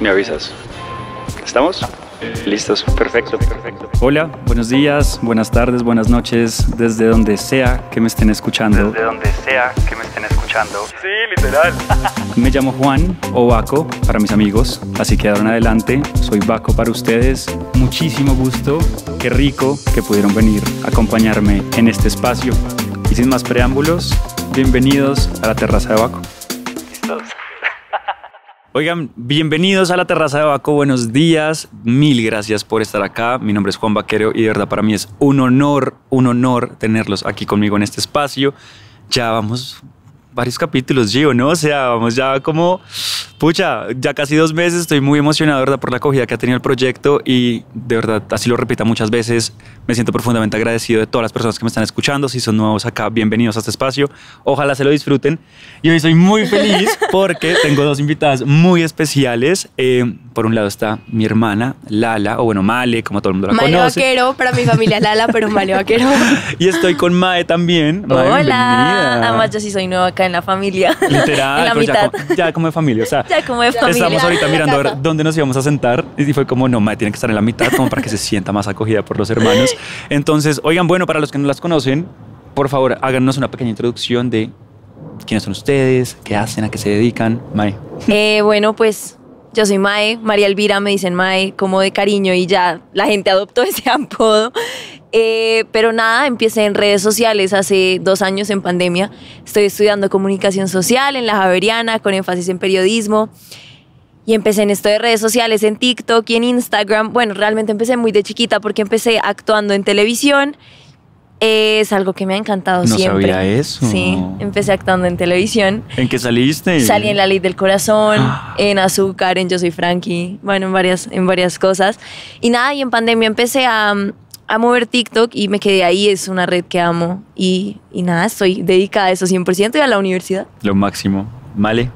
me avisas. ¿Estamos? Listos, perfecto, perfecto. Hola, buenos días, buenas tardes, buenas noches, desde donde sea que me estén escuchando. Desde donde sea que me estén escuchando. Sí, literal. me llamo Juan o Baco para mis amigos, así que adelante soy Baco para ustedes. Muchísimo gusto, qué rico que pudieron venir a acompañarme en este espacio. Y sin más preámbulos, bienvenidos a la terraza de Baco. Listos. Oigan, bienvenidos a la terraza de Baco, buenos días, mil gracias por estar acá, mi nombre es Juan Vaquero y de verdad para mí es un honor, un honor tenerlos aquí conmigo en este espacio. Ya vamos varios capítulos, Gio, ¿no? O sea, vamos ya como Pucha, ya casi dos meses, estoy muy emocionado, ¿verdad? Por la acogida que ha tenido el proyecto y de verdad, así lo repita muchas veces, me siento profundamente agradecido de todas las personas que me están escuchando. Si son nuevos acá, bienvenidos a este espacio. Ojalá se lo disfruten. Y hoy soy muy feliz porque tengo dos invitadas muy especiales. Eh, por un lado está mi hermana, Lala, o bueno, Male, como todo el mundo la Male Vaquero, para mi familia Lala, pero Male Vaquero. y estoy con Mae también. Hola. Además, yo sí soy nueva acá en la familia. Literal, la mitad. ya como de familia. O sea, ya como de familia. Estamos ahorita mirando a ver dónde nos íbamos a sentar y fue como, no, Mae, tiene que estar en la mitad como para que se sienta más acogida por los hermanos. Entonces, oigan, bueno, para los que no las conocen, por favor, háganos una pequeña introducción de quiénes son ustedes, qué hacen, a qué se dedican. Mae. Eh, bueno, pues yo soy Mae, María Elvira, me dicen Mae, como de cariño y ya la gente adoptó ese apodo. Eh, pero nada, empecé en redes sociales hace dos años en pandemia. Estoy estudiando comunicación social en la Javeriana con énfasis en periodismo. Y empecé en esto de redes sociales, en TikTok y en Instagram. Bueno, realmente empecé muy de chiquita porque empecé actuando en televisión. Es algo que me ha encantado siempre. No sabía eso. Sí, empecé actuando en televisión. ¿En qué saliste? Salí en La Ley del Corazón, en Azúcar, en Yo Soy Frankie, bueno, en varias, en varias cosas. Y nada, y en pandemia empecé a, amo ver TikTok y me quedé ahí, es una red que amo y, y nada, estoy dedicada a eso 100% y a la universidad. Lo máximo. Male.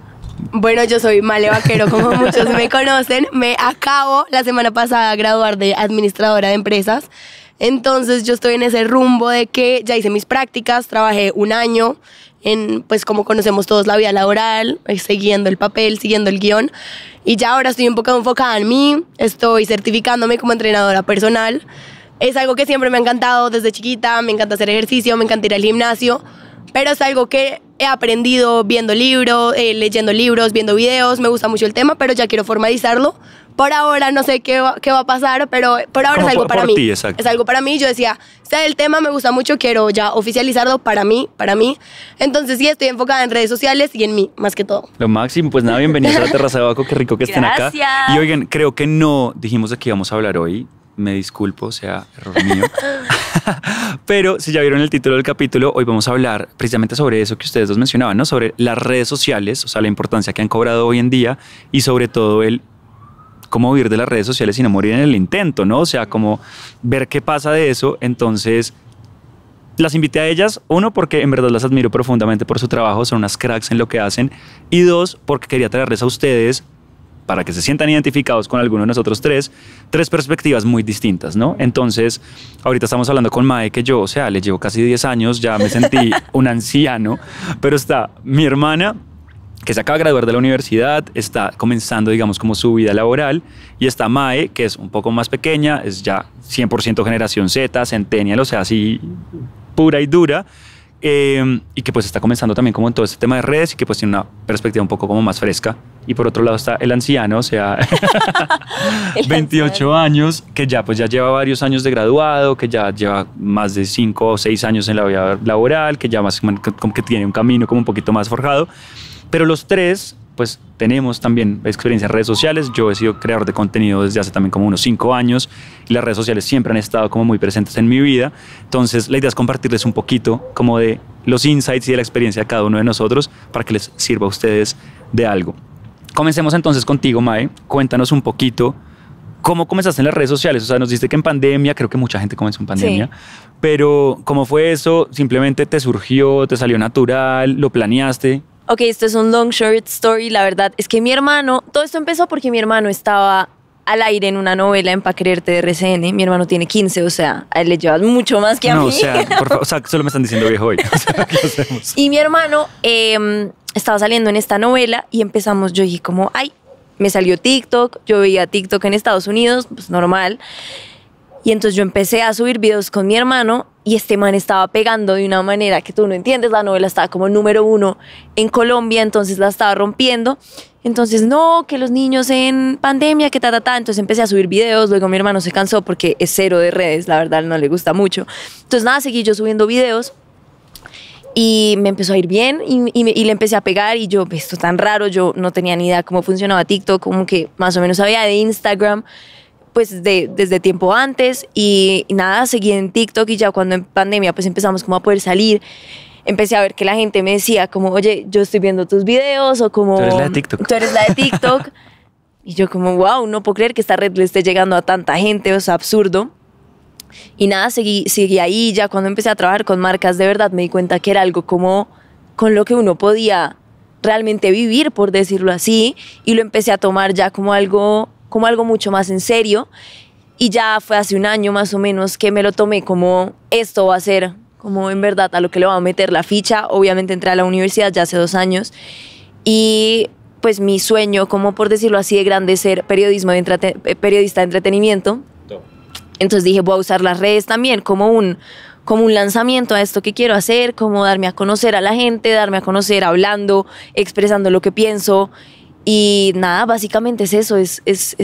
Bueno, yo soy Male Vaquero, como muchos me conocen. Me acabo la semana pasada de graduar de administradora de empresas. Entonces yo estoy en ese rumbo de que ya hice mis prácticas, trabajé un año en, pues como conocemos todos, la vida laboral, eh, siguiendo el papel, siguiendo el guión. Y ya ahora estoy un poco enfocada en mí, estoy certificándome como entrenadora personal. Es algo que siempre me ha encantado desde chiquita, me encanta hacer ejercicio, me encanta ir al gimnasio, pero es algo que he aprendido viendo libros, eh, leyendo libros, viendo videos, me gusta mucho el tema, pero ya quiero formalizarlo. Por ahora no sé qué va, qué va a pasar, pero por ahora es algo para mí. es algo para mí. Yo decía, sé el tema, me gusta mucho, quiero ya oficializarlo para mí, para mí. Entonces sí, estoy enfocada en redes sociales y en mí, más que todo. Lo máximo, pues nada, bienvenidos a la Terraza de Baco, qué rico que estén Gracias. acá. Y oigan, creo que no dijimos de qué íbamos a hablar hoy me disculpo, o sea, error mío. Pero si ya vieron el título del capítulo, hoy vamos a hablar precisamente sobre eso que ustedes dos mencionaban, ¿no? Sobre las redes sociales, o sea, la importancia que han cobrado hoy en día y sobre todo el cómo vivir de las redes sociales y no morir en el intento, ¿no? O sea, como ver qué pasa de eso. Entonces, las invité a ellas, uno, porque en verdad las admiro profundamente por su trabajo, son unas cracks en lo que hacen, y dos, porque quería traerles a ustedes para que se sientan identificados con alguno de nosotros tres, tres perspectivas muy distintas, ¿no? Entonces, ahorita estamos hablando con Mae, que yo, o sea, le llevo casi 10 años, ya me sentí un anciano, pero está mi hermana, que se acaba de graduar de la universidad, está comenzando, digamos, como su vida laboral, y está Mae, que es un poco más pequeña, es ya 100% generación Z, centenial, o sea, así pura y dura, eh, y que pues está comenzando también como en todo este tema de redes y que pues tiene una perspectiva un poco como más fresca. Y por otro lado está el anciano, o sea, 28 años, que ya pues ya lleva varios años de graduado, que ya lleva más de 5 o 6 años en la vida laboral, que ya más como que tiene un camino como un poquito más forjado. Pero los tres pues tenemos también experiencia en redes sociales. Yo he sido creador de contenido desde hace también como unos cinco años y las redes sociales siempre han estado como muy presentes en mi vida. Entonces la idea es compartirles un poquito como de los insights y de la experiencia de cada uno de nosotros para que les sirva a ustedes de algo. Comencemos entonces contigo, Mae. Cuéntanos un poquito. ¿Cómo comenzaste en las redes sociales? O sea, nos diste que en pandemia, creo que mucha gente comenzó en pandemia, pero ¿cómo fue eso? ¿Simplemente te surgió, te salió natural, lo planeaste? ok, esto es un long short story, la verdad es que mi hermano, todo esto empezó porque mi hermano estaba al aire en una novela en Pa' Creerte de RCN. Mi hermano tiene 15, o sea, él le llevas mucho más que a mí. O sea, o sea, solo me están diciendo viejo hoy. O sea, ¿qué hacemos? Y mi hermano em, estaba saliendo en esta novela y empezamos, yo dije como, ay, me salió TikTok, yo veía TikTok en Estados Unidos, pues normal. Y entonces yo empecé a subir videos con mi hermano y este man estaba pegando de una manera que tú no entiendes. La novela estaba como número uno en Colombia, entonces la estaba rompiendo. Entonces, no, que los niños en pandemia, que ta, ta, ta. Entonces empecé a subir videos. Luego mi hermano se cansó porque es cero de redes, la verdad no le gusta mucho. Entonces, nada, seguí yo subiendo videos y me empezó a ir bien y, le empecé a pegar y yo, esto tan raro, yo no tenía ni idea cómo funcionaba TikTok, como que más o menos sabía de Instagram, pues desde tiempo antes y, nada, seguí en TikTok y ya cuando en pandemia pues empezamos como a poder salir, empecé a ver que la gente me decía como, oye, yo estoy viendo tus videos o como... Tú eres la de TikTok. y yo como, wow, no puedo creer que esta red le esté llegando a tanta gente, o sea, absurdo. Y nada, seguí, seguí ahí, ya cuando empecé a trabajar con marcas de verdad me di cuenta que era algo como con lo que uno podía realmente vivir, por decirlo así, y lo empecé a tomar ya como algo como algo mucho más en serio. Y ya fue hace un año más o menos que me lo tomé como esto va a ser, como en verdad a lo que le va a meter la ficha. Obviamente entré a la universidad ya hace dos años y pues mi sueño, como por decirlo así de grande, ser periodismo eh, periodista de entretenimiento. Entonces dije, voy a usar las redes también como un, como un lanzamiento a esto que quiero hacer, como darme a conocer a la gente, darme a conocer hablando, expresando lo que pienso. Y nada, básicamente es eso, es,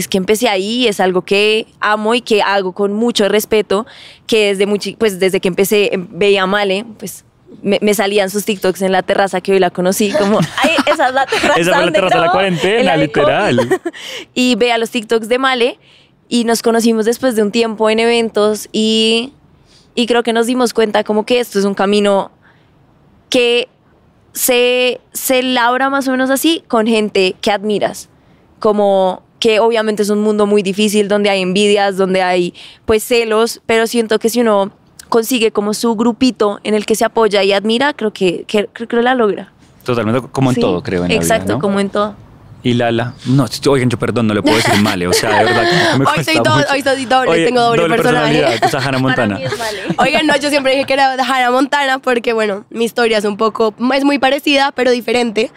que empecé ahí, es algo que amo y que hago con mucho respeto, que desde, pues, desde que empecé em, veía a Male, pues me, salían sus TikToks en la terraza que hoy la conocí, como, esa es la terraza. de la cuarentena, literal. y veía los TikToks de Male y nos conocimos después de un tiempo en eventos y creo que nos dimos cuenta como que esto es un camino que se, se labra más o menos así con gente que admiras, como que obviamente es un mundo muy difícil donde hay envidias, donde hay pues celos, pero siento que si uno consigue como su grupito en el que se apoya y admira, creo que, creo la logra. Totalmente, como en todo, creo. En exacto, como en todo. Y Lala. No, oigan, yo perdón, no le puedo decir Male. O sea, de verdad. Que me hoy, soy doble, hoy tengo doble, personaje. Montana. Oigan, no, yo siempre dije que era Hannah Montana porque, bueno, mi historia es un poco. Es muy parecida, pero diferente.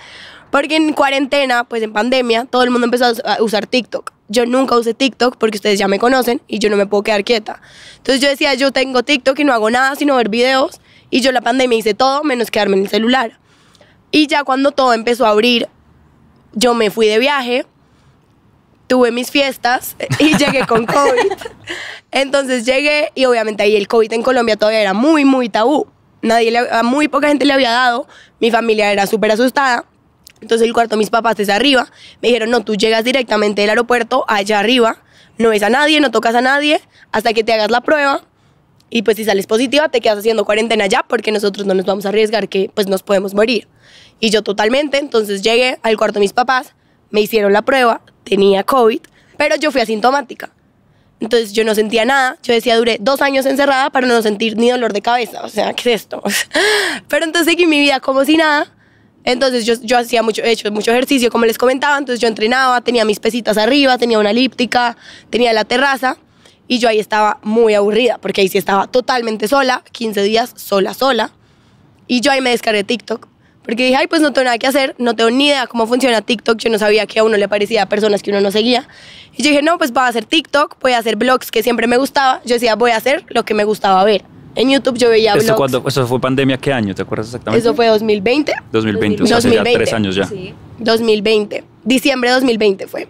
Porque en cuarentena, pues en pandemia, todo el mundo empezó a usar TikTok. Yo nunca usé TikTok porque ustedes ya me conocen y yo no me puedo quedar quieta. Entonces yo decía, yo tengo TikTok y no hago nada sino ver videos. Y yo la pandemia hice todo menos quedarme en el celular. Y ya cuando todo empezó a abrir, yo me fui de viaje, tuve mis fiestas y llegué con COVID. Entonces llegué y obviamente ahí el COVID en Colombia todavía era muy, muy tabú. Nadie le, a muy poca gente le había dado. Mi familia era súper asustada. Entonces el cuarto mis papás desde arriba. Me dijeron, no, tú llegas directamente del aeropuerto allá arriba. No ves a nadie, no tocas a nadie hasta que te hagas la prueba. Y pues si sales positiva, te quedas haciendo cuarentena ya porque nosotros no nos vamos a arriesgar que pues nos podemos morir. Y yo totalmente, entonces llegué al cuarto de mis papás, me hicieron la prueba, tenía COVID, pero yo fui asintomática. Entonces yo no sentía nada, yo decía, duré dos años encerrada para no sentir ni dolor de cabeza, o sea, ¿qué es esto? pero entonces seguí mi vida como si nada. Entonces yo, yo hacía mucho, hecho mucho ejercicio, como les comentaba, entonces yo entrenaba, tenía mis pesitas arriba, tenía una elíptica, tenía la terraza y yo ahí estaba muy aburrida, porque ahí sí estaba totalmente sola, 15 días sola, sola. Y yo ahí me descargué TikTok porque dije, ay, pues no tengo nada que hacer, no tengo ni idea cómo funciona TikTok, yo no sabía que a uno le parecía a personas que uno no seguía. Y yo dije, no, pues voy a hacer TikTok, voy a hacer blogs que siempre me gustaba. Yo decía, voy a hacer lo que me gustaba ver. En YouTube yo veía ¿Eso Cuando, ¿Eso fue pandemia qué año? ¿Te acuerdas exactamente? Eso fue 2020. 2020, 2020 o sea, hace ya tres años ya. Sí. 2020. Diciembre de 2020 fue.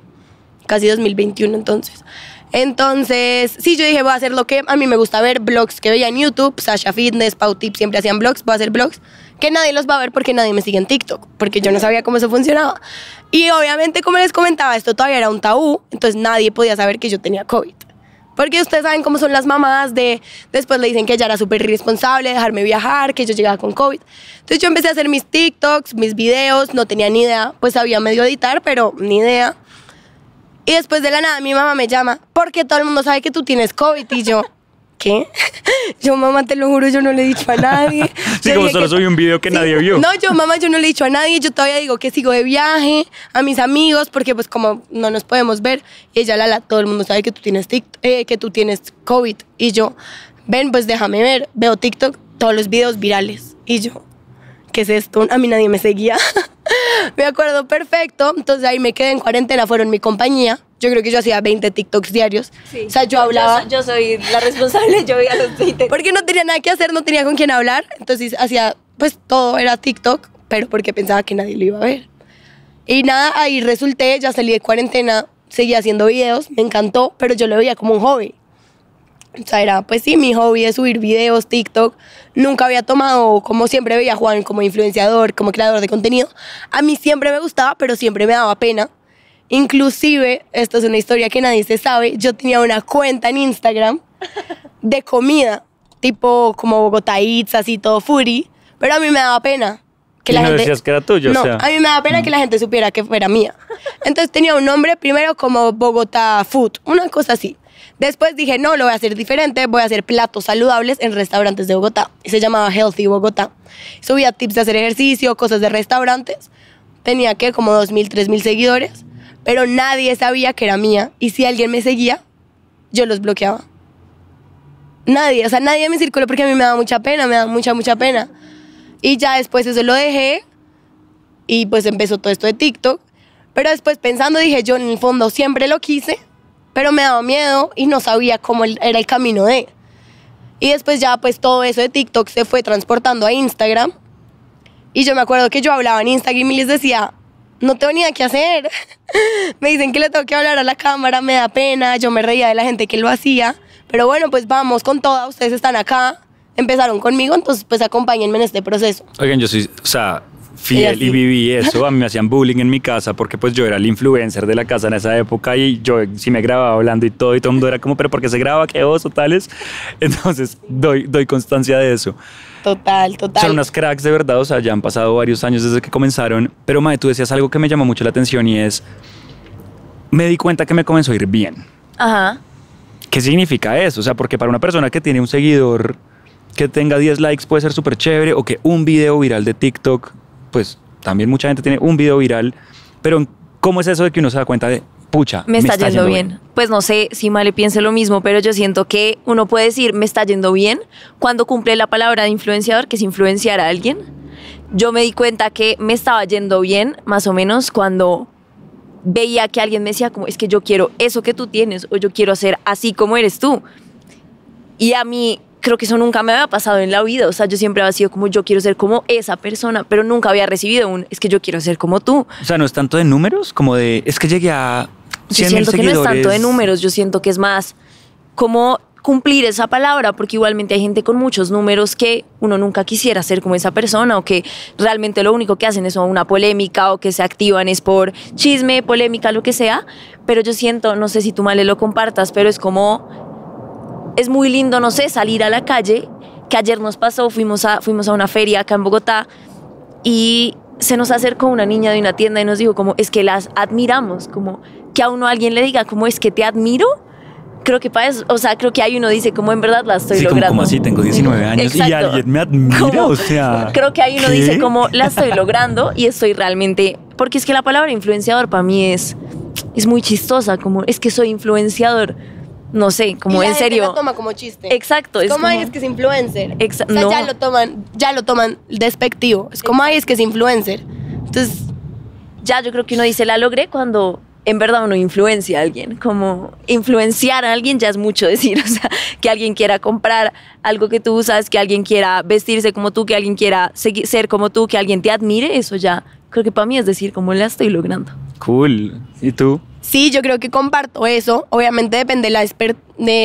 Casi 2021 entonces. Entonces, sí, yo dije, voy a hacer lo que a mí me gusta ver, blogs que veía en YouTube, Sasha Fitness, Pau Tip siempre hacían blogs, voy a hacer blogs que nadie los va a ver porque nadie me sigue en TikTok, porque yo no sabía cómo eso funcionaba. Y obviamente, como les comentaba, esto todavía era un tabú, entonces nadie podía saber que yo tenía COVID. Porque ustedes saben cómo son las mamás de, después le dicen que ella era súper irresponsable, dejarme viajar, que yo llegaba con COVID. Entonces yo empecé a hacer mis TikToks, mis videos, no tenía ni idea, pues sabía medio editar, pero ni idea. Y después de la nada mi mamá me llama, porque todo el mundo sabe que tú tienes COVID y yo... ¿Qué? Yo, mamá, te lo juro, yo no le he dicho a nadie. sí, como solo soy un video que nadie vio. No, yo, mamá, yo no le he dicho a nadie. Yo todavía digo que sigo de viaje a mis amigos porque, pues, como no nos podemos ver, ella, la, la todo el mundo sabe que tú tienes eh, que tú tienes COVID. Y yo, ven, pues déjame ver. Veo TikTok, todos los videos virales. Y yo, ¿qué es esto? A mí nadie me seguía. me acuerdo perfecto. Entonces ahí me quedé en cuarentena, fueron mi compañía. Yo creo que yo hacía 20 TikToks diarios. O sea, yo hablaba. Yo, soy la responsable, yo veía los 20. Porque no tenía nada que hacer, no tenía con quién hablar. Entonces hacía, pues todo era TikTok, pero porque pensaba que nadie lo iba a ver. Y nada, ahí resulté, ya salí de cuarentena, seguía haciendo videos, me encantó, pero yo lo veía como un hobby. O sea, era, pues sí, mi hobby es subir videos, TikTok. Nunca había tomado, como siempre veía a Juan, como influenciador, como creador de contenido. A mí siempre me gustaba, pero siempre me daba pena. Inclusive, esto es una historia que nadie se sabe, yo tenía una cuenta en Instagram de comida, tipo como Bogotá Eats, así todo furi, pero a mí me daba pena que la no gente... decías que era tuyo, no, a mí me daba pena que la gente supiera que era mía. Entonces tenía un nombre primero como Bogotá Food, una cosa así. Después dije, no, lo voy a hacer diferente, voy a hacer platos saludables en restaurantes de Bogotá. Se llamaba Healthy Bogotá. Subía tips de hacer ejercicio, cosas de restaurantes. Tenía que como 2.000, 3.000 seguidores, pero nadie sabía que era mía. Y si alguien me seguía, yo los bloqueaba. Nadie, o sea, nadie me circuló porque a mí me da mucha pena, me da mucha, mucha pena. Y ya después eso lo dejé y pues empezó todo esto de TikTok. Pero después pensando dije, yo en el fondo siempre lo quise pero me daba miedo y no sabía cómo era el camino de. Y después ya pues todo eso de TikTok se fue transportando a Instagram. Y yo me acuerdo que yo hablaba en Instagram y les decía, no tengo ni idea qué hacer. me dicen que le tengo que hablar a la cámara, me da pena, yo me reía de la gente que lo hacía. Pero bueno, pues vamos con toda, ustedes están acá, empezaron conmigo, entonces pues acompáñenme en este proceso. Oigan, yo sí, o sea, fiel y, viví eso. A mí me hacían bullying en mi casa porque pues yo era el influencer de la casa en esa época y yo eh, si me grababa hablando y todo y todo el mundo era como, pero ¿por qué se graba? ¿Qué oso tales? Entonces doy, doy constancia de eso. Total, total. Son unas cracks de verdad, o sea, ya han pasado varios años desde que comenzaron, pero Mae, tú decías algo que me llamó mucho la atención y es, me di cuenta que me comenzó a ir bien. Ajá. ¿Qué significa eso? O sea, porque para una persona que tiene un seguidor que tenga 10 likes puede ser súper chévere o que un video viral de TikTok pues también mucha gente tiene un video viral, pero ¿cómo es eso de que uno se da cuenta de, pucha, me, está, yendo, bien. Pues no sé si Male piense lo mismo, pero yo siento que uno puede decir, me está yendo bien cuando cumple la palabra de influenciador, que es influenciar a alguien. Yo me di cuenta que me estaba yendo bien, más o menos, cuando veía que alguien me decía, como, es que yo quiero eso que tú tienes, o yo quiero ser así como eres tú. Y a mí creo que eso nunca me había pasado en la vida. O sea, yo siempre había sido como yo quiero ser como esa persona, pero nunca había recibido un es que yo quiero ser como tú. O sea, no es tanto de números, como de es que llegué a. yo siento que no es tanto de números, yo siento que es más como cumplir esa palabra, porque igualmente hay gente con muchos números que uno nunca quisiera ser como esa persona o que realmente lo único que hacen es una polémica o que se activan es por chisme, polémica, lo que sea, pero yo siento, no sé si tú mal lo compartas, pero es como es muy lindo, no sé, salir a la calle, que ayer nos pasó, fuimos a, fuimos a una feria acá en Bogotá y se nos acercó una niña de una tienda y nos dijo como, es que las admiramos, como que a uno alguien le diga como es que te admiro, creo que para eso, o sea, creo que hay uno dice, como en verdad la estoy logrando. Como, así, tengo 19 años y alguien me admira, o sea. Creo que hay uno dice, como la estoy logrando y estoy realmente. Porque es que la palabra influenciador para mí es, es muy chistosa, como es que soy influenciador no sé, como en serio. como chiste. Exacto. Es como, hay que es influencer. ya lo toman, ya lo toman despectivo. Es como, hay es que es influencer. Entonces, ya yo creo que uno dice, la logré cuando en verdad uno influencia a alguien. Como influenciar a alguien ya es mucho decir. O sea, que alguien quiera comprar algo que tú usas, que alguien quiera vestirse como tú, que alguien quiera ser como tú, que alguien te admire, eso ya creo que para mí es decir, como la estoy logrando. Cool. ¿Y tú? Sí, yo creo que comparto eso. Obviamente depende de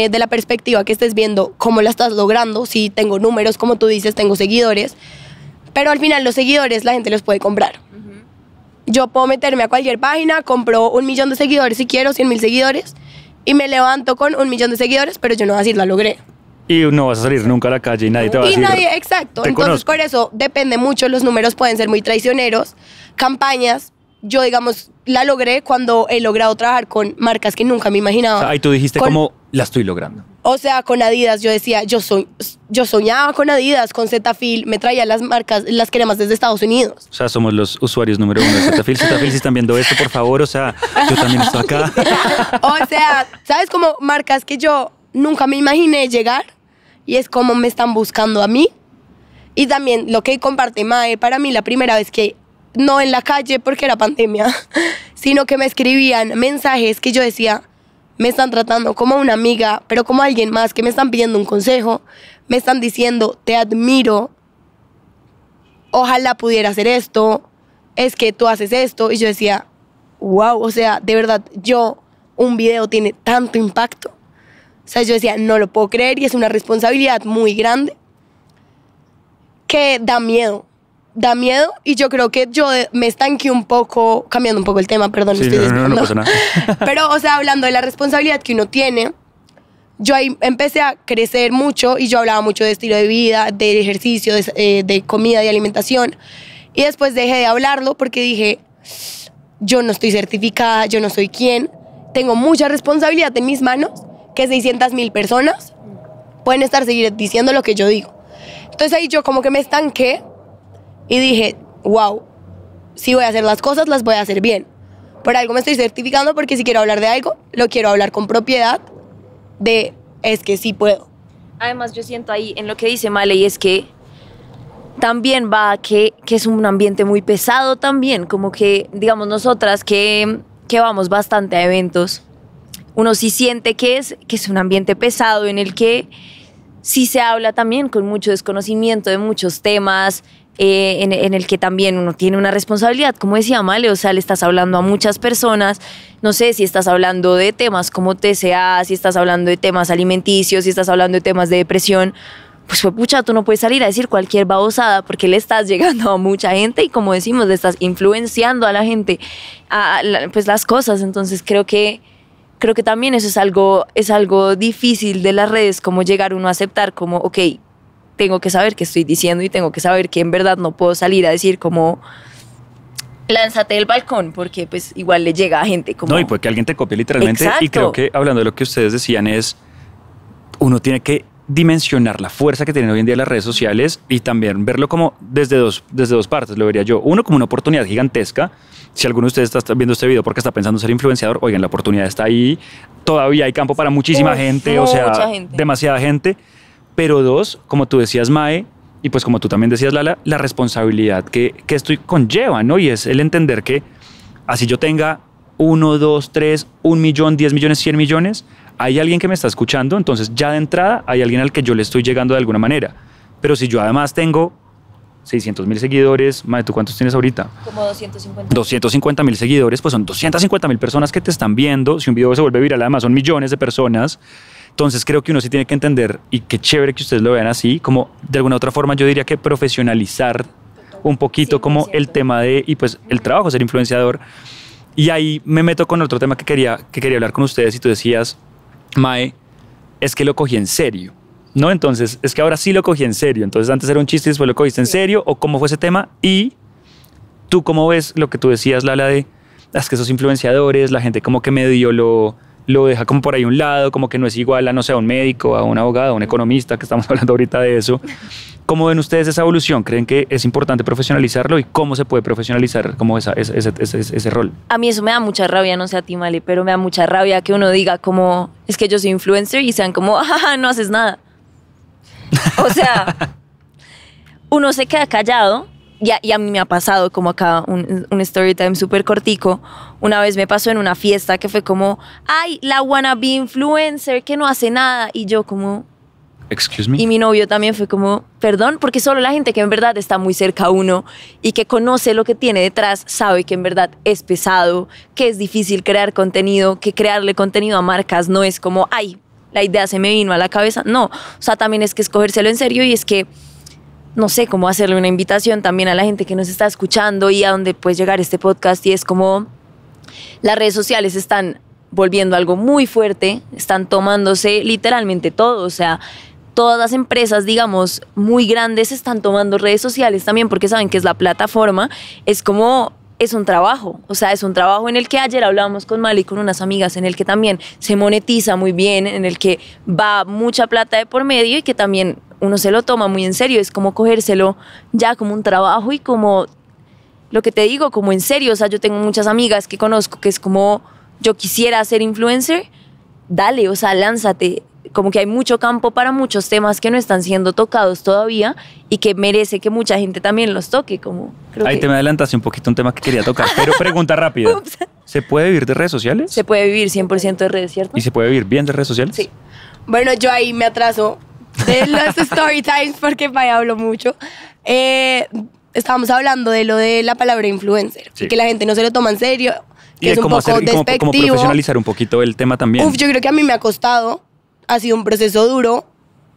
la, la perspectiva que estés viendo, cómo la estás logrando. Si tengo números, como tú dices, tengo seguidores. Pero al final los seguidores la gente los puede comprar. Yo puedo meterme a cualquier página, compro un millón de seguidores si quiero, 100 mil seguidores, y me levanto con un millón de seguidores, pero yo no voy a decir la logré. Y no vas a salir nunca a la calle y nadie te va a decir. Y nadie, exacto. Entonces, por eso depende mucho. Los números pueden ser muy traicioneros. Campañas, yo, digamos, la logré cuando he logrado trabajar con marcas que nunca me imaginaba. O tú dijiste con, cómo la estoy logrando. O sea, con Adidas, yo decía, yo, soy, yo soñaba con Adidas, con Zetafil, me traía las marcas, las cremas desde Estados Unidos. O sea, somos los usuarios número uno de Zetafil. Zetafil, si están viendo esto, por favor, o sea, yo también estoy acá. o sea, ¿sabes cómo? marcas que yo nunca me imaginé llegar? Y es como me están buscando a mí. Y también lo que comparte Mae, para mí la primera vez que no en la calle porque era pandemia, sino que me escribían mensajes que yo decía, me están tratando como una amiga, pero como alguien más, que me están pidiendo un consejo, me están diciendo, te admiro, ojalá pudiera hacer esto, es que tú haces esto, y yo decía, wow, o sea, de verdad, yo, un video tiene tanto impacto. O sea, yo decía, no lo puedo creer y es una responsabilidad muy grande que da miedo da miedo y yo creo que yo me estanqué un poco, cambiando un poco el tema, perdón, estoy Pero, o sea, hablando de la responsabilidad que uno tiene, yo ahí empecé a crecer mucho y yo hablaba mucho de estilo de vida, de ejercicio, de, eh, comida, de alimentación. Y después dejé de hablarlo porque dije, yo no estoy certificada, yo no soy quien, tengo mucha responsabilidad en mis manos, que 600 mil personas pueden estar seguir diciendo lo que yo digo. Entonces ahí yo como que me estanqué y dije, wow, si voy a hacer las cosas, las voy a hacer bien. Por algo me estoy certificando porque si quiero hablar de algo, lo quiero hablar con propiedad de es que sí puedo. Además, yo siento ahí en lo que dice y es que también va que, que es un ambiente muy pesado también, como que, digamos, nosotras que, que vamos bastante a eventos, uno sí siente que es, que es un ambiente pesado en el que sí se habla también con mucho desconocimiento de muchos temas, eh, en, el que también uno tiene una responsabilidad, como decía Male, o sea, le estás hablando a muchas personas, no sé si estás hablando de temas como TCA, si estás hablando de temas alimenticios, si estás hablando de temas de depresión, pues fue pucha, tú no puedes salir a decir cualquier babosada porque le estás llegando a mucha gente y como decimos, le estás influenciando a la gente, a, pues las cosas, entonces creo que... Creo que también eso es algo, es algo difícil de las redes, como llegar uno a aceptar, como, ok, tengo que saber qué estoy diciendo y tengo que saber que en verdad no puedo salir a decir como lánzate del balcón porque pues igual le llega a gente como... No, y porque alguien te copie literalmente y creo que hablando de lo que ustedes decían es uno tiene que dimensionar la fuerza que tienen hoy en día las redes sociales y también verlo como desde dos, desde dos partes, lo vería yo. Uno como una oportunidad gigantesca. Si alguno de ustedes está viendo este video porque está pensando ser influenciador, oigan, la oportunidad está ahí. Todavía hay campo para muchísima gente, o sea, demasiada gente. Pero dos, como tú decías, Mae, y pues como tú también decías, Lala, la responsabilidad que, que esto conlleva, ¿no? Y es el entender que así yo tenga uno, dos, tres, un millón, diez millones, cien millones, hay alguien que me está escuchando, entonces ya de entrada hay alguien al que yo le estoy llegando de alguna manera. Pero si yo además tengo 600 mil seguidores, Mae, ¿tú cuántos tienes ahorita? Como 250. 250 mil seguidores, pues son 250 mil personas que te están viendo. Si un video se vuelve viral, además son millones de personas. Entonces creo que uno sí tiene que entender, y qué chévere que ustedes lo vean así, como de alguna otra forma yo diría que profesionalizar un poquito como el tema de, y pues el trabajo, ser influenciador. Y ahí me meto con otro tema que quería, que quería hablar con ustedes y tú decías, Mae, es que lo cogí en serio. No, entonces, es que ahora sí lo cogí en serio. Entonces, antes era un chiste y después lo cogiste en serio, o cómo fue ese tema. Y tú, ¿cómo ves lo que tú decías, Lala, de las ah, que esos influenciadores, la gente como que medio lo, lo deja como por ahí un lado, como que no es igual a, no sé, a un médico, a un abogado, a un economista, que estamos hablando ahorita de eso. ¿Cómo ven ustedes esa evolución? ¿Creen que es importante profesionalizarlo y cómo se puede profesionalizar como ese, rol? A mí eso me da mucha rabia, no sé a ti, Male, pero me da mucha rabia que uno diga como, es que yo soy influencer y sean como, no haces nada. O sea, uno se queda callado y a, mí me ha pasado como acá un, story time súper cortico. Una vez me pasó en una fiesta que fue como, ay, la wannabe influencer que no hace nada. Y yo como... Excuse me. Y mi novio también fue como, perdón, porque solo la gente que en verdad está muy cerca a uno y que conoce lo que tiene detrás sabe que en verdad es pesado, que es difícil crear contenido, que crearle contenido a marcas no es como, ay, la idea se me vino a la cabeza. No, o sea, también es que escogérselo en serio y es que no sé cómo hacerle una invitación también a la gente que nos está escuchando y a donde puede llegar este podcast y es como las redes sociales están volviendo algo muy fuerte, están tomándose literalmente todo, o sea, todas las empresas, digamos, muy grandes están tomando redes sociales también porque saben que es la plataforma, es como es un trabajo, o sea, es un trabajo en el que ayer hablábamos con Mali y con unas amigas, en el que también se monetiza muy bien, en el que va mucha plata de por medio y que también uno se lo toma muy en serio, es como cogérselo ya como un trabajo y como lo que te digo, como en serio, o sea, yo tengo muchas amigas que conozco que es como yo quisiera ser influencer, dale, o sea, lánzate, como que hay mucho campo para muchos temas que no están siendo tocados todavía y que merece que mucha gente también los toque. Como, Ahí te me adelantaste un poquito un tema que quería tocar, pero pregunta rápida. ¿Se puede vivir de redes sociales? Se puede vivir 100% de redes, ¿cierto? ¿Y se puede vivir bien de redes sociales? Sí. Bueno, yo ahí me atraso de los story times porque Maya hablo mucho. Eh, estábamos hablando de lo de la palabra influencer que la gente no se lo toma en serio. Que es un poco despectivo. Como, como profesionalizar un poquito el tema también. Uf, yo creo que a mí me ha costado. Ha sido un proceso duro,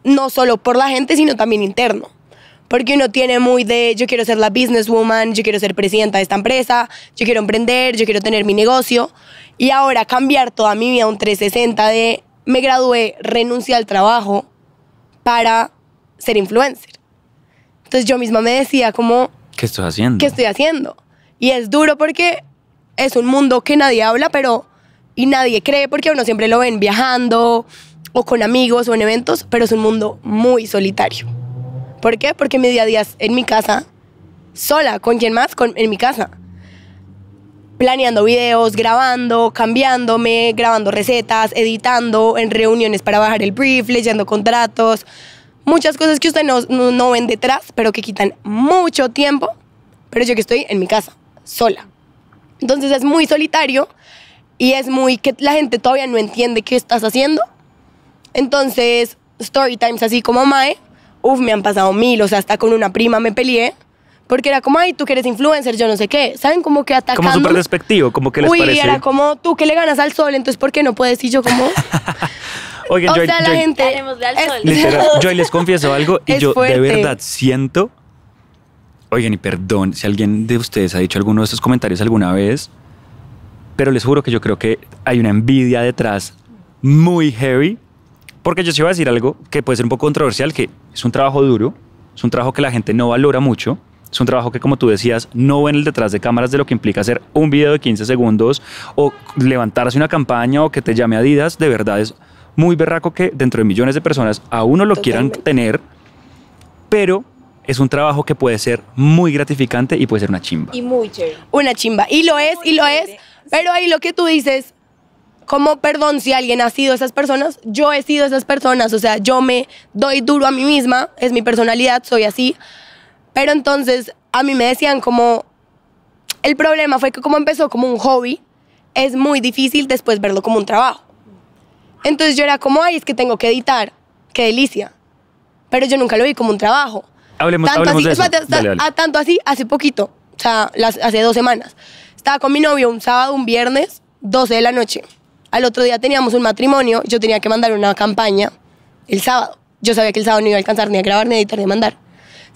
no solo por la gente, sino también interno. Porque uno tiene muy de, yo quiero ser la businesswoman, yo quiero ser presidenta de esta empresa, yo quiero emprender, yo quiero tener mi negocio. Y ahora cambiar toda mi vida a un 360 de, me gradué, renuncié al trabajo, para ser influencer. Entonces yo misma me decía como... ¿Qué estoy haciendo? ¿Qué estoy haciendo? Y es duro porque es un mundo que nadie habla, pero... Y nadie cree porque uno siempre lo ven viajando o con amigos o en eventos, pero es un mundo muy solitario. ¿Por qué? Porque mi día a día en mi casa, sola, ¿con quien más? Con, en mi casa planeando videos, grabando, cambiándome, grabando recetas, editando, en reuniones para bajar el brief, leyendo contratos, muchas cosas que usted no, no ven detrás, pero que quitan mucho tiempo, pero yo que estoy en mi casa, sola. Entonces es muy solitario y es muy que la gente todavía no entiende qué estás haciendo. Entonces, story times así como Mae, uff, me han pasado mil, o sea, hasta con una prima me peleé porque era como, ay, tú que eres influencer, yo no sé qué. ¿Saben? Como que atacando. Como súper despectivo, como que les Uy, era como, tú que le ganas al sol, entonces ¿por qué no puedes? Y yo como... Oigan, o yo, sea, yo, la yo, gente... yo les confieso algo y yo de verdad siento... Oigan, y perdón si alguien de ustedes ha dicho alguno de estos comentarios alguna vez, pero les juro que yo creo que hay una envidia detrás muy heavy, porque yo sí iba a decir algo que puede ser un poco controversial, que es un trabajo duro, es un trabajo que la gente no valora mucho, es un trabajo que, como tú decías, no ven el detrás de cámaras de lo que implica hacer un video de 15 segundos o levantarse una campaña o que te llame Adidas. De verdad es muy berraco que dentro de millones de personas a uno lo quieran tener, pero es un trabajo que puede ser muy gratificante y puede ser una chimba. Y muy chévere. Una chimba. Y lo es, y lo es. Pero ahí lo que tú dices, como perdón si alguien ha sido esas personas, yo he sido esas personas. O sea, yo me doy duro a mí misma, es mi personalidad, soy así. Pero entonces a mí me decían como, el problema fue que como empezó como un hobby, es muy difícil después verlo como un trabajo. Entonces yo era como, ay, es que tengo que editar, qué delicia. Pero yo nunca lo vi como un trabajo. Hablemos, de tanto así, hace poquito, o sea, hace dos semanas. Estaba con mi novio un sábado, un viernes, 12 de la noche. Al otro día teníamos un matrimonio, yo tenía que mandar una campaña el sábado. Yo sabía que el sábado no iba a alcanzar ni a grabar, ni a editar, ni a mandar.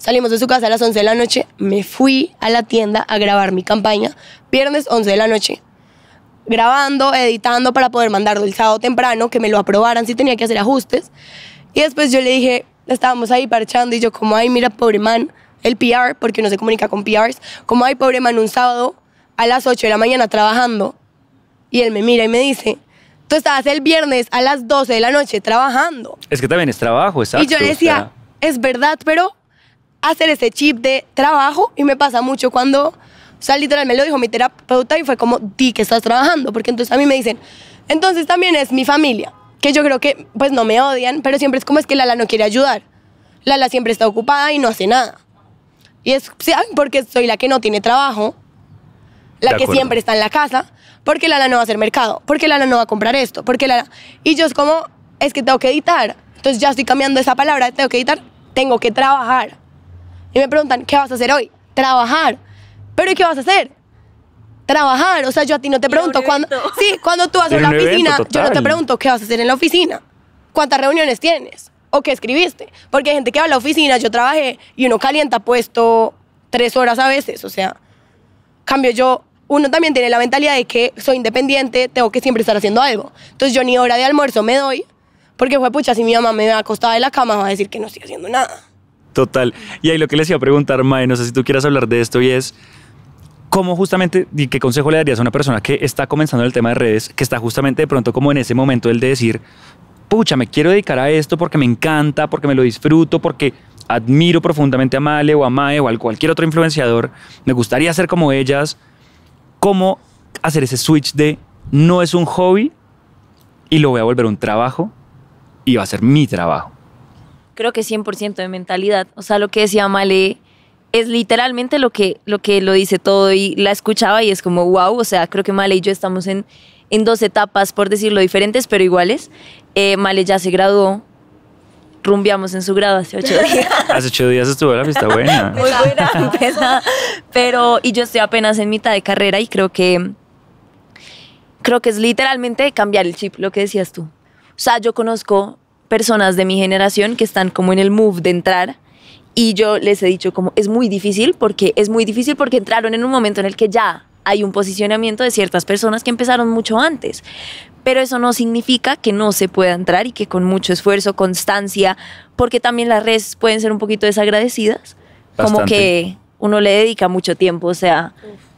Salimos de su casa a las 11 de la noche, me fui a la tienda a grabar mi campaña, viernes 11 de la noche, grabando, editando para poder mandarlo el sábado temprano, que me lo aprobaran si tenía que hacer ajustes. Y después yo le dije, estábamos ahí parchando y yo como, ay, mira, pobre man, el PR, porque no se comunica con PRs, como, hay pobre man, un sábado a las 8 de la mañana trabajando. Y él me mira y me dice, tú estabas el viernes a las 12 de la noche trabajando. Es que también es trabajo, exacto. Y yo le decía, es verdad, pero hacer ese chip de trabajo y me pasa mucho cuando, o sea, literal me lo dijo mi terapeuta y fue como, di que estás trabajando, porque entonces a mí me dicen, entonces también es mi familia, que yo creo que pues no me odian, pero siempre es como es que Lala no quiere ayudar, Lala siempre está ocupada y no hace nada. Y es, Porque soy la que no tiene trabajo, la que siempre está en la casa, porque Lala no va a hacer mercado, porque Lala no va a comprar esto, porque Lala... Y yo es como, es que tengo que editar, entonces ya estoy cambiando esa palabra, tengo que editar, tengo que trabajar y me preguntan, ¿qué vas a hacer hoy? Trabajar. ¿Pero y qué vas a hacer? Trabajar. O sea, yo a ti no te pregunto cuándo. Sí, cuando tú vas a la oficina, yo no te pregunto qué vas a hacer en la oficina. ¿Cuántas reuniones tienes? ¿O qué escribiste? Porque hay gente que va a la oficina, yo trabajé y uno calienta puesto tres horas a veces. O sea, cambio yo uno también tiene la mentalidad de que soy independiente, tengo que siempre estar haciendo algo. Entonces yo ni hora de almuerzo me doy, porque fue pucha, si mi mamá me acostaba de la cama, va a decir que no estoy haciendo nada. Total. Y ahí lo que les iba a preguntar, Mae, no sé si tú quieras hablar de esto y es, ¿cómo justamente, y qué consejo le darías a una persona que está comenzando el tema de redes, que está justamente de pronto como en ese momento el de decir, pucha, me quiero dedicar a esto porque me encanta, porque me lo disfruto, porque admiro profundamente a Male o a Mae o a cualquier otro influenciador, me gustaría ser como ellas, ¿cómo hacer ese switch de no es un hobby y lo voy a volver un trabajo y va a ser mi trabajo? creo que 100% de mentalidad. O sea, lo que decía Male es literalmente lo que, lo que lo dice todo y la escuchaba y es como, wow, o sea, creo que Male y yo estamos en, en dos etapas, por decirlo, diferentes, pero iguales. Eh, Male ya se graduó, rumbiamos en su grado hace ocho días. hace ocho días estuvo la fiesta buena. Muy buena, Pero, y yo estoy apenas en mitad de carrera y creo que, creo que es literalmente cambiar el chip, lo que decías tú. O sea, yo conozco personas de mi generación que están como en el move de entrar y yo les he dicho como es muy difícil porque es muy difícil porque entraron en un momento en el que ya hay un posicionamiento de ciertas personas que empezaron mucho antes. Pero eso no significa que no se pueda entrar y que con mucho esfuerzo, constancia, porque también las redes pueden ser un poquito desagradecidas, como que uno le dedica mucho tiempo, o sea,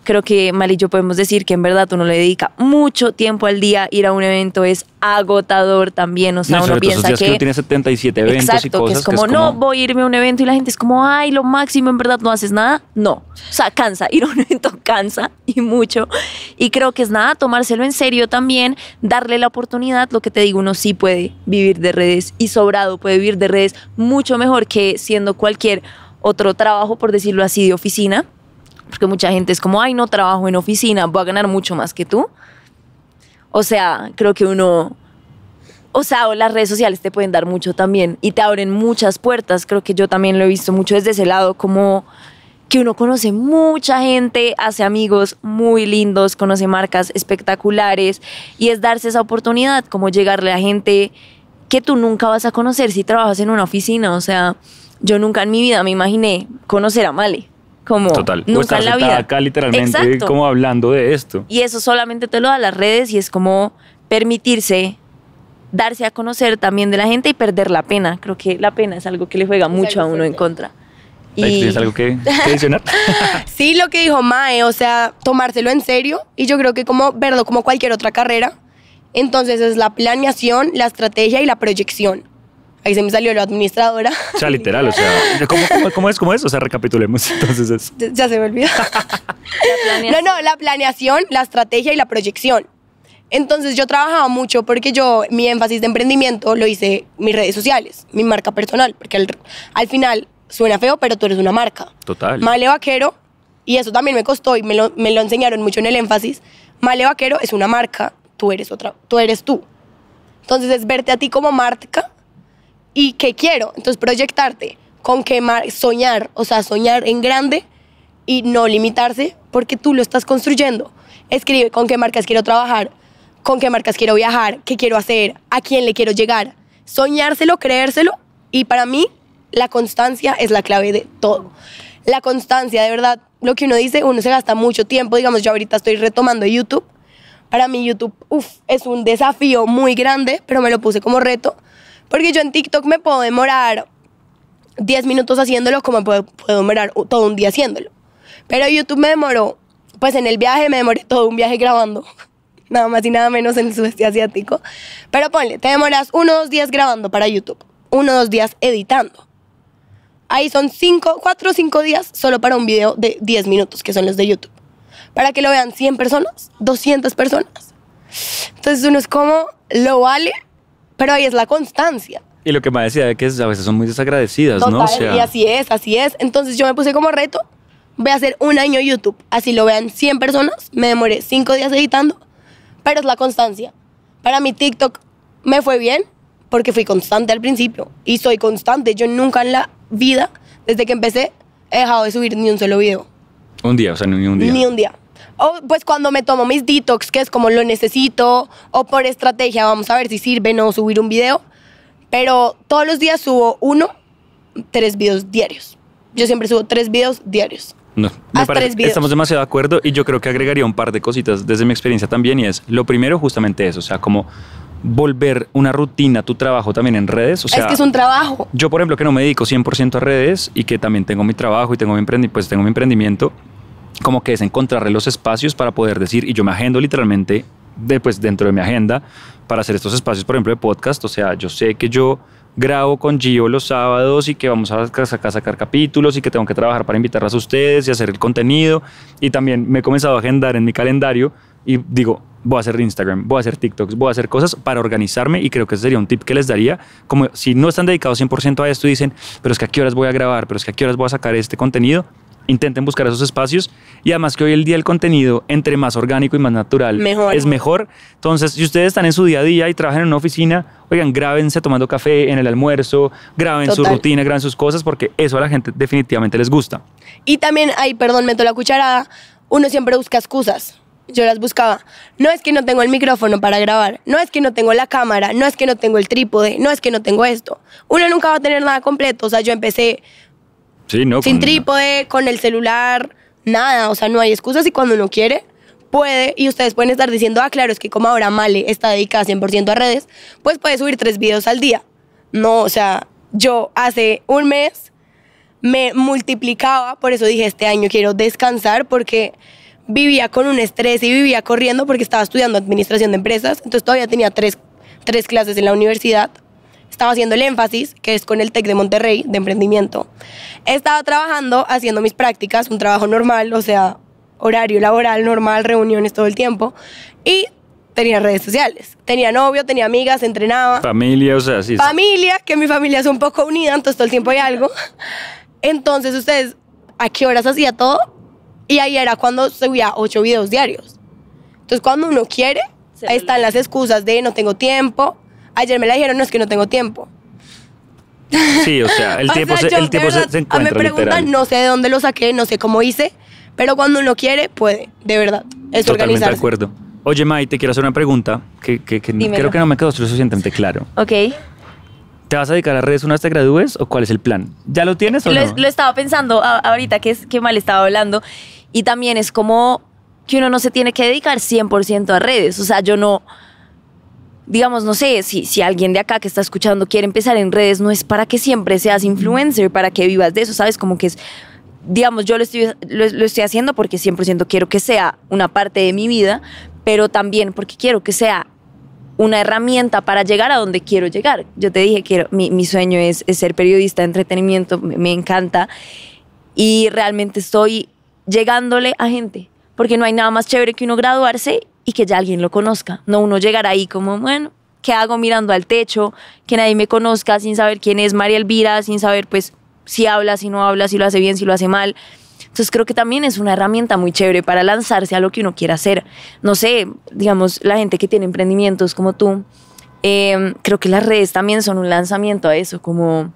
creo que Mal y yo podemos decir que en verdad uno le dedica mucho tiempo al día. Ir a un evento es agotador también. O sea, uno piensa que, que uno tiene 77 eventos y cosas. como, que es como, no, voy a irme a un evento y la gente es como, ay, lo máximo, en verdad no haces nada. No. O sea, cansa. Ir a un evento cansa y mucho. Y creo que es nada, tomárselo en serio también, darle la oportunidad. Lo que te digo, uno sí puede vivir de redes y sobrado puede vivir de redes mucho mejor que siendo cualquier otro trabajo, por decirlo así, de oficina porque mucha gente es como, ay, no trabajo en oficina, voy a ganar mucho más que tú. O sea, creo que uno, o sea, las redes sociales te pueden dar mucho también y te abren muchas puertas. Creo que yo también lo he visto mucho desde ese lado, como que uno conoce mucha gente, hace amigos muy lindos, conoce marcas espectaculares y es darse esa oportunidad, como llegarle a gente que tú nunca vas a conocer si trabajas en una oficina. O sea, yo nunca en mi vida me imaginé conocer a Male. Como Total. acá literalmente como hablando de esto. Y eso solamente te lo da las redes y es como permitirse darse a conocer también de la gente y perder la pena. Creo que la pena es algo que le juega mucho a uno en contra. Y... algo que, que sí, lo que dijo Mae, o sea, tomárselo en serio y yo creo que como verlo como cualquier otra carrera. Entonces es la planeación, la estrategia y la proyección. Ahí se me salió la administradora. O sea, literal, o sea, ¿cómo, es? ¿Cómo es? O sea, recapitulemos entonces eso. Ya, se me olvidó. no, no, la planeación, la estrategia y la proyección. Entonces yo trabajaba mucho porque yo mi énfasis de emprendimiento lo hice mis redes sociales, mi marca personal, porque al, final suena feo, pero tú eres una marca. Total. Male Vaquero, y eso también me costó y me lo, me lo enseñaron mucho en el énfasis, Male Vaquero es una marca, tú eres otra, tú eres tú. Entonces es verte a ti como marca y qué quiero. Entonces proyectarte con que soñar, o sea, soñar en grande y no limitarse porque tú lo estás construyendo. Escribe con qué marcas quiero trabajar, con qué marcas quiero viajar, qué quiero hacer, a quién le quiero llegar. Soñárselo, creérselo y para mí la constancia es la clave de todo. La constancia, de verdad, lo que uno dice, uno se gasta mucho tiempo. Digamos, yo ahorita estoy retomando YouTube. Para mí YouTube uf, es un desafío muy grande, pero me lo puse como reto porque yo en TikTok me puedo demorar 10 minutos haciéndolo como puedo, puedo demorar todo un día haciéndolo. Pero YouTube me demoró, pues en el viaje me demoré todo un viaje grabando. Nada más y nada menos en el sudeste asiático. Pero ponle, te demoras o dos días grabando para YouTube, uno o dos días editando. Ahí son cinco, 4 o 5 días solo para un video de 10 minutos, que son los de YouTube. Para que lo vean 100 personas, 200 personas. Entonces uno es como, ¿lo vale? Pero ahí es la constancia. Y lo que me decía es que a veces son muy desagradecidas, ¿no? O Y así es, así es. Entonces yo me puse como reto, voy a hacer un año YouTube. Así lo vean 100 personas, me demoré 5 días editando, pero es la constancia. Para mi TikTok me fue bien porque fui constante al principio y soy constante. Yo nunca en la vida, desde que empecé, he dejado de subir ni un solo video. Un día, o sea, ni un día. Ni un día. O pues cuando me tomo mis detox, que es como lo necesito, o por estrategia, vamos a ver si sirve no subir un video. Pero todos los días subo uno, tres videos diarios. Yo siempre subo tres videos diarios. No, estamos demasiado de acuerdo y yo creo que agregaría un par de cositas desde mi experiencia también y es lo primero justamente eso, o sea, como volver una rutina tu trabajo también en redes. O sea, es que es un trabajo. Yo, por ejemplo, que no me dedico 100% a redes y que también tengo mi trabajo y tengo mi, emprendi pues tengo mi emprendimiento, como que es encontrarle los espacios para poder decir, y yo me agendo literalmente de, pues, dentro de mi agenda para hacer estos espacios, por ejemplo, de podcast. O sea, yo sé que yo grabo con Gio los sábados y que vamos a sacar, sacar capítulos y que tengo que trabajar para invitarlas a ustedes y hacer el contenido. Y también me he comenzado a agendar en mi calendario y digo, voy a hacer Instagram, voy a hacer TikToks, voy a hacer cosas para organizarme y creo que ese sería un tip que les daría, como si no están dedicados 100% a esto y dicen, pero es que a qué horas voy a grabar, pero es que a qué horas voy a sacar este contenido, intenten buscar esos espacios y además que hoy el día el contenido entre más orgánico y más natural es mejor. Entonces, si ustedes están en su día a día y trabajan en una oficina, oigan, grábense tomando café en el almuerzo, graben su rutina, graben sus cosas porque eso a la gente definitivamente les gusta. Y también, hay, perdón, meto la cucharada, uno siempre busca excusas yo las buscaba. No es que no tengo el micrófono para grabar, no es que no tengo la cámara, no es que no tengo el trípode, no es que no tengo esto. Uno nunca va a tener nada completo. O sea, yo empecé sin trípode, con el celular, nada. O sea, no hay excusas y cuando uno quiere, puede. Y ustedes pueden estar diciendo, ah, claro, es que como ahora Male está dedicada 100% a redes, pues puede subir tres videos al día. No, o sea, yo hace un mes me multiplicaba, por eso dije, este año quiero descansar porque vivía con un estrés y vivía corriendo porque estaba estudiando administración de empresas, entonces todavía tenía tres, tres clases en la universidad estaba haciendo el énfasis, que es con el TEC de Monterrey, de emprendimiento. Estaba trabajando, haciendo mis prácticas, un trabajo normal, o sea, horario laboral normal, reuniones todo el tiempo. Y tenía redes sociales. Tenía novio, tenía amigas, entrenaba. Familia, o sea, sí. Familia, que mi familia es un poco unida, entonces todo el tiempo hay algo. Entonces, ustedes, ¿a qué horas hacía todo? Y ahí era cuando subía ocho videos diarios. Entonces, cuando uno quiere, ahí están las excusas de no tengo tiempo, Ayer me la dijeron, no es que no tengo tiempo. Sí, o sea, el tiempo, se, yo, el tiempo Me preguntan, no sé de dónde lo saqué, no sé cómo hice, pero cuando uno quiere, puede, de verdad. Es Totalmente de acuerdo. Oye, Mai, te quiero hacer una pregunta que, creo que no me quedó suficientemente claro. Ok. ¿Te vas a dedicar a redes una vez te gradúes o cuál es el plan? ¿Ya lo tienes o no? Lo estaba pensando ahorita que, es, que mal estaba hablando. Y también es como que uno no se tiene que dedicar 100% a redes. O sea, yo no digamos, no sé, si, si alguien de acá que está escuchando quiere empezar en redes, no es para que siempre seas influencer, para que vivas de eso, ¿sabes? Como que es, digamos, yo lo estoy, lo, estoy haciendo porque 100% quiero que sea una parte de mi vida, pero también porque quiero que sea una herramienta para llegar a donde quiero llegar. Yo te dije que mi, mi sueño es, ser periodista de entretenimiento, me encanta y realmente estoy llegándole a gente porque no hay nada más chévere que uno graduarse y que ya alguien lo conozca. No uno llegar ahí como, bueno, ¿qué hago mirando al techo? Que nadie me conozca sin saber quién es María Elvira, sin saber pues si habla, si no habla, si lo hace bien, si lo hace mal. Entonces creo que también es una herramienta muy chévere para lanzarse a lo que uno quiera hacer. No sé, digamos, la gente que tiene emprendimientos como tú, eh, creo que las redes también son un lanzamiento a eso, como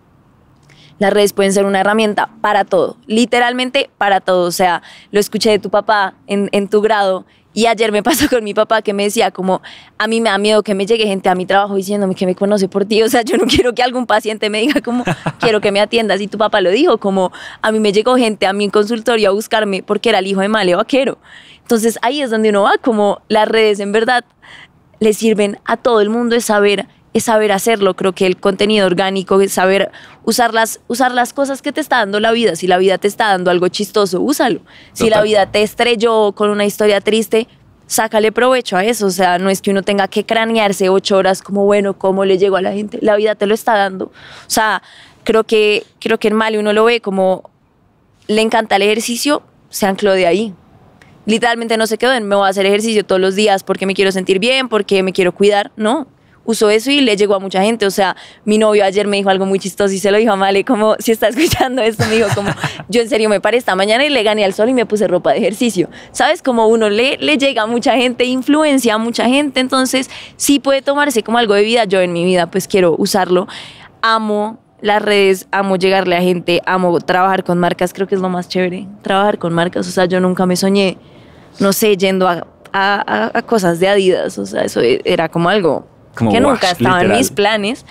las redes pueden ser una herramienta para todo, literalmente para todo. O sea, lo escuché de tu papá en, tu grado y ayer me pasó con mi papá que me decía como, a mí me da miedo que me llegue gente a mi trabajo diciéndome que me conoce por ti. O sea, yo no quiero que algún paciente me diga como, quiero que me atiendas. Y tu papá lo dijo como, a mí me llegó gente a mi consultorio a buscarme porque era el hijo de Male Vaquero. Entonces ahí es donde uno va, como las redes en verdad le sirven a todo el mundo de saber es saber hacerlo. Creo que el contenido orgánico es saber usar las, usar las cosas que te está dando la vida. Si la vida te está dando algo chistoso, úsalo. Si la vida te estrelló con una historia triste, sácale provecho a eso. O sea, no es que uno tenga que cranearse ocho horas como, bueno, ¿cómo le llegó a la gente? La vida te lo está dando. O sea, creo que, creo que en Mali uno lo ve como le encanta el ejercicio, se ancló de ahí. Literalmente no se quedó en me voy a hacer ejercicio todos los días porque me quiero sentir bien, porque me quiero cuidar. No, uso eso y le llegó a mucha gente. O sea, mi novio ayer me dijo algo muy chistoso y se lo dijo a Male, como si está escuchando esto, me dijo como, yo en serio me paré esta mañana y le gané al sol y me puse ropa de ejercicio. ¿Sabes? Como uno le, le llega a mucha gente, influencia a mucha gente, entonces sí puede tomarse como algo de vida. Yo en mi vida pues quiero usarlo. Amo las redes, amo llegarle a gente, amo trabajar con marcas, creo que es lo más chévere, trabajar con marcas, o sea, yo nunca me soñé, no sé, yendo a, a cosas de Adidas, o sea, eso e, era como algo que nunca estaba en mis planes.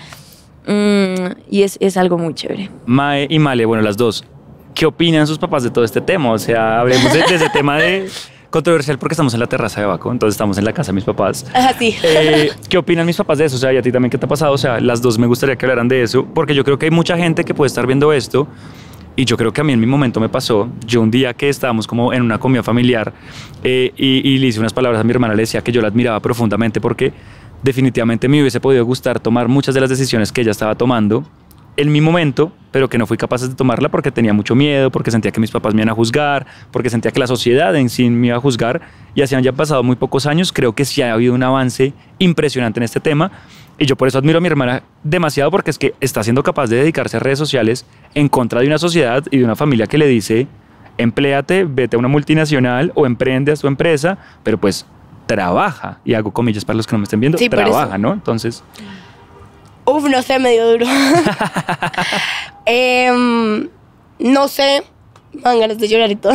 Mm, y es, es, algo muy chévere. Mae y Male, bueno, las dos. ¿Qué opinan sus papás de todo este tema? O sea, hablemos de, tema de controversial porque estamos en la terraza de Baco, entonces estamos en la casa de mis papás. Ah, eh, ¿Qué opinan mis papás de eso? O sea, y a ti también, ¿qué te ha pasado? O sea, las dos me gustaría que hablaran de eso, porque yo creo que hay mucha gente que puede estar viendo esto. Y yo creo que a mí en mi momento me pasó. Yo un día que estábamos como en una comida familiar eh, y, le hice unas palabras a mi hermana, le decía que yo la admiraba profundamente porque definitivamente me hubiese podido gustar tomar muchas de las decisiones que ella estaba tomando en mi momento, pero que no fui capaz de tomarla porque tenía mucho miedo, porque sentía que mis papás me iban a juzgar, porque sentía que la sociedad en sí me iba a juzgar. Y así han ya pasado muy pocos años, creo que sí ha habido un avance impresionante en este tema. Y yo por eso admiro a mi hermana demasiado porque es que está siendo capaz de dedicarse a redes sociales en contra de una sociedad y de una familia que le dice, empléate, vete a una multinacional o emprende a su empresa, pero pues trabaja, y hago comillas para los que no me estén viendo, sí, trabaja, ¿no? Entonces... Uf, no sé, medio duro. Em, no sé, van ganas de llorar y todo.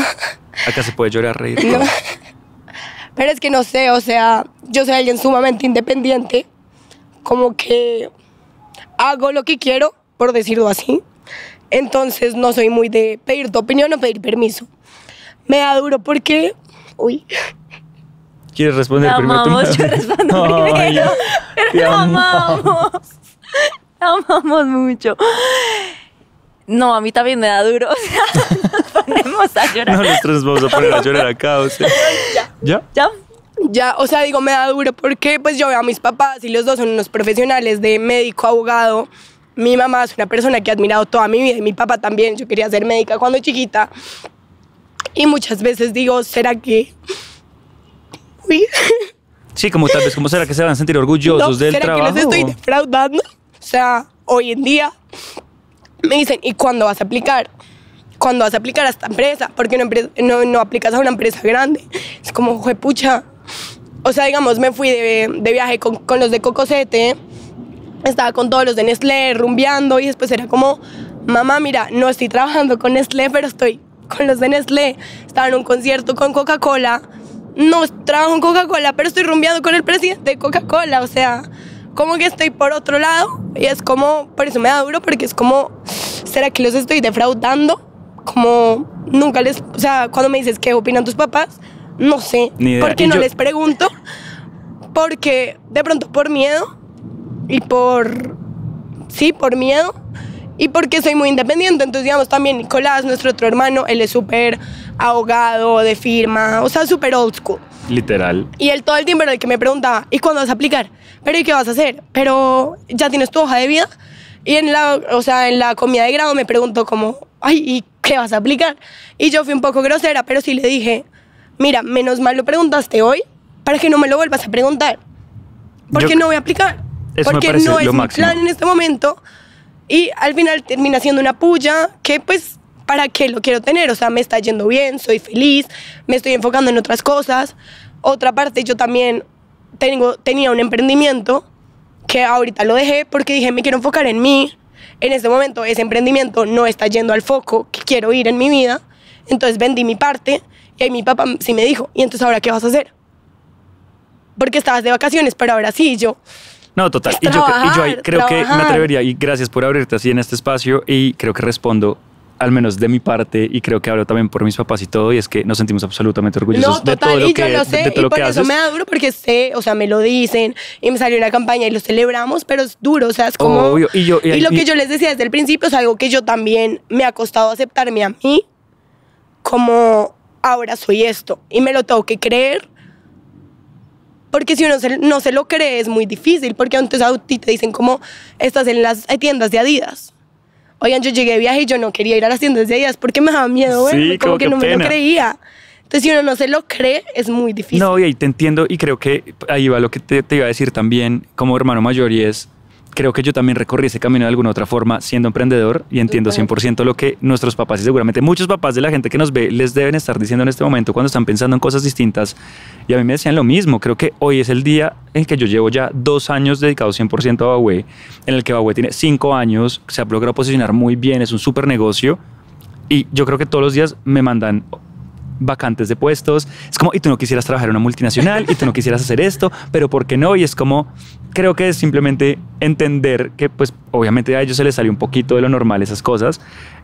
Acá se puede llorar, reír. Pero es que no sé, o sea, yo soy alguien sumamente independiente, como que hago lo que quiero, por decirlo así. Entonces no soy muy de pedir tu opinión o pedir permiso. Me da duro porque, uy, ¿Quieres responder primero? Amamos, yo respondo primero. Te amamos. amamos mucho. No, a mí también me da duro. nos a llorar. No, nosotros nos vamos a poner a llorar acá, Ya. ¿Ya? ¿Ya? Ya, o sea, digo, me da duro porque pues yo veo a mis papás y los dos son unos profesionales de médico, abogado. Mi mamá es una persona que he admirado toda mi vida y mi papá también. Yo quería ser médica cuando chiquita. Y muchas veces digo, ¿será que Sí, como tal vez, ¿cómo será que se van a sentir orgullosos no, del ¿será que los estoy defraudando? O sea, hoy en día me dicen, ¿y cuándo vas a aplicar? ¿Cuándo vas a aplicar a esta empresa? Porque no, no, aplicas a una empresa grande. Es como, pucha. O sea, digamos, me fui de, de viaje con, con, los de Cocosete, estaba con todos los de Nestlé, rumbeando, y después era como, mamá, mira, no estoy trabajando con Nestlé, pero estoy con los de Nestlé. Estaba en un concierto con Coca-Cola no trabajo en Coca-Cola, pero estoy rumbeando con el presidente de Coca-Cola, o sea, como que estoy por otro lado y es como, por eso me da duro, porque es como, ¿será que los estoy defraudando? Como nunca les, o sea, cuando me dices qué opinan tus papás, no sé, porque no les pregunto, porque de pronto por miedo y por, sí, por miedo y porque soy muy independiente. Entonces, digamos, también Nicolás, nuestro otro hermano, él es súper abogado de firma, o sea, súper old school. Literal. Y él todo el tiempo era el que me preguntaba, ¿y cuándo vas a aplicar? ¿Pero y qué vas a hacer? ¿Pero ya tienes tu hoja de vida? Y en la, o sea, en la comida de grado me preguntó como, ay, ¿y qué vas a aplicar? Y yo fui un poco grosera, pero sí le dije, mira, menos mal lo preguntaste hoy para que no me lo vuelvas a preguntar. Porque no voy a aplicar. Porque no es mi plan en este momento y al final termina siendo una puya que pues, ¿para qué lo quiero tener? O sea, me está yendo bien, soy feliz, me estoy enfocando en otras cosas. Otra parte, yo también tengo, tenía un emprendimiento que ahorita lo dejé porque dije, me quiero enfocar en mí. En este momento ese emprendimiento no está yendo al foco que quiero ir en mi vida. Entonces vendí mi parte y ahí mi papá sí me dijo, ¿y entonces ahora qué vas a hacer? Porque estabas de vacaciones, pero ahora sí, yo no, total. Y, yo, ahí creo que me atrevería, y gracias por abrirte así en este espacio, y creo que respondo al menos de mi parte, y creo que hablo también por mis papás y todo, y es que nos sentimos absolutamente orgullosos de todo lo y que yo lo sé, de, y por eso me da duro porque sé, o sea, me lo dicen, y me salió una campaña y lo celebramos, pero es duro, o sea, es como... y lo que yo les decía desde el principio es algo que yo también me ha costado aceptarme a mí como ahora soy esto, y me lo tengo que creer, porque si uno no se lo cree es muy difícil, porque antes a ti te dicen como estás en las eh, tiendas de Adidas. Oigan, yo llegué de viaje y yo no quería ir a las tiendas de Adidas porque me daba miedo, como, que, no me lo creía. Entonces, si uno no se lo cree, es muy difícil. No, y ahí te entiendo y creo que ahí va lo que te, te iba a decir también como hermano mayor y es, creo que yo también recorrí ese camino de alguna otra forma siendo emprendedor y entiendo 100% lo que nuestros papás y seguramente muchos papás de la gente que nos ve les deben estar diciendo en este momento cuando están pensando en cosas distintas. Y a mí me decían lo mismo. Creo que hoy es el día en que yo llevo ya dos años dedicado 100% a Huawei, en el que Huawei tiene cinco años, se ha logrado posicionar muy bien, es un súper negocio. Y yo creo que todos los días me mandan vacantes de puestos. Es como, y tú no quisieras trabajar en una multinacional, y tú no quisieras hacer esto, pero ¿por qué no? Y es como, creo que es simplemente entender que, pues, obviamente a ellos se les salió un poquito de lo normal esas cosas.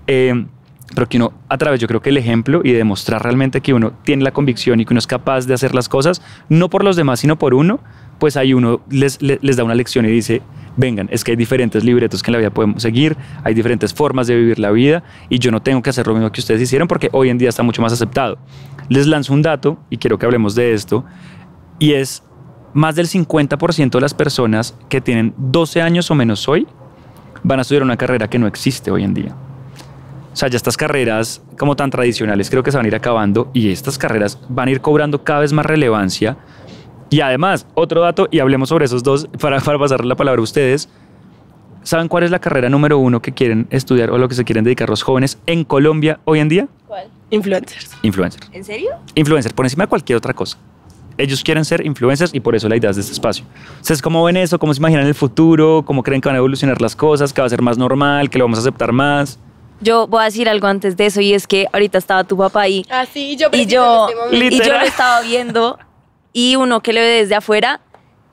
Eh, pero que uno, a través, yo creo que el ejemplo y demostrar realmente que uno tiene la convicción y que uno es capaz de hacer las cosas, no por los demás, sino por uno, pues ahí uno les, les, da una lección y dice, vengan, es que hay diferentes libretos que en la vida podemos seguir, hay diferentes formas de vivir la vida y yo no tengo que hacer lo mismo que ustedes hicieron porque hoy en día está mucho más aceptado. Les lanzo un dato y quiero que hablemos de esto y es más del 50% de las personas que tienen 12 años o menos hoy van a estudiar una carrera que no existe hoy en día. O sea, ya estas carreras como tan tradicionales creo que se van a ir acabando y estas carreras van a ir cobrando cada vez más relevancia y además, otro dato, y hablemos sobre esos dos para, para pasarle la palabra a ustedes. ¿Saben cuál es la carrera número uno que quieren estudiar o lo que se quieren dedicar los jóvenes en Colombia hoy en día? ¿Cuál? Influencers. Influencers. ¿En serio? Influencers, por encima de cualquier otra cosa. Ellos quieren ser influencers y por eso la idea es de este espacio. Ustedes, ¿cómo ven eso? ¿Cómo se imaginan el futuro? ¿Cómo creen que van a evolucionar las cosas? ¿Que va a ser más normal? ¿Que lo vamos a aceptar más? Yo voy a decir algo antes de eso y es que ahorita estaba tu papá ahí. Ah, sí, yo y yo, y este yo lo estaba viendo y uno que le ve desde afuera,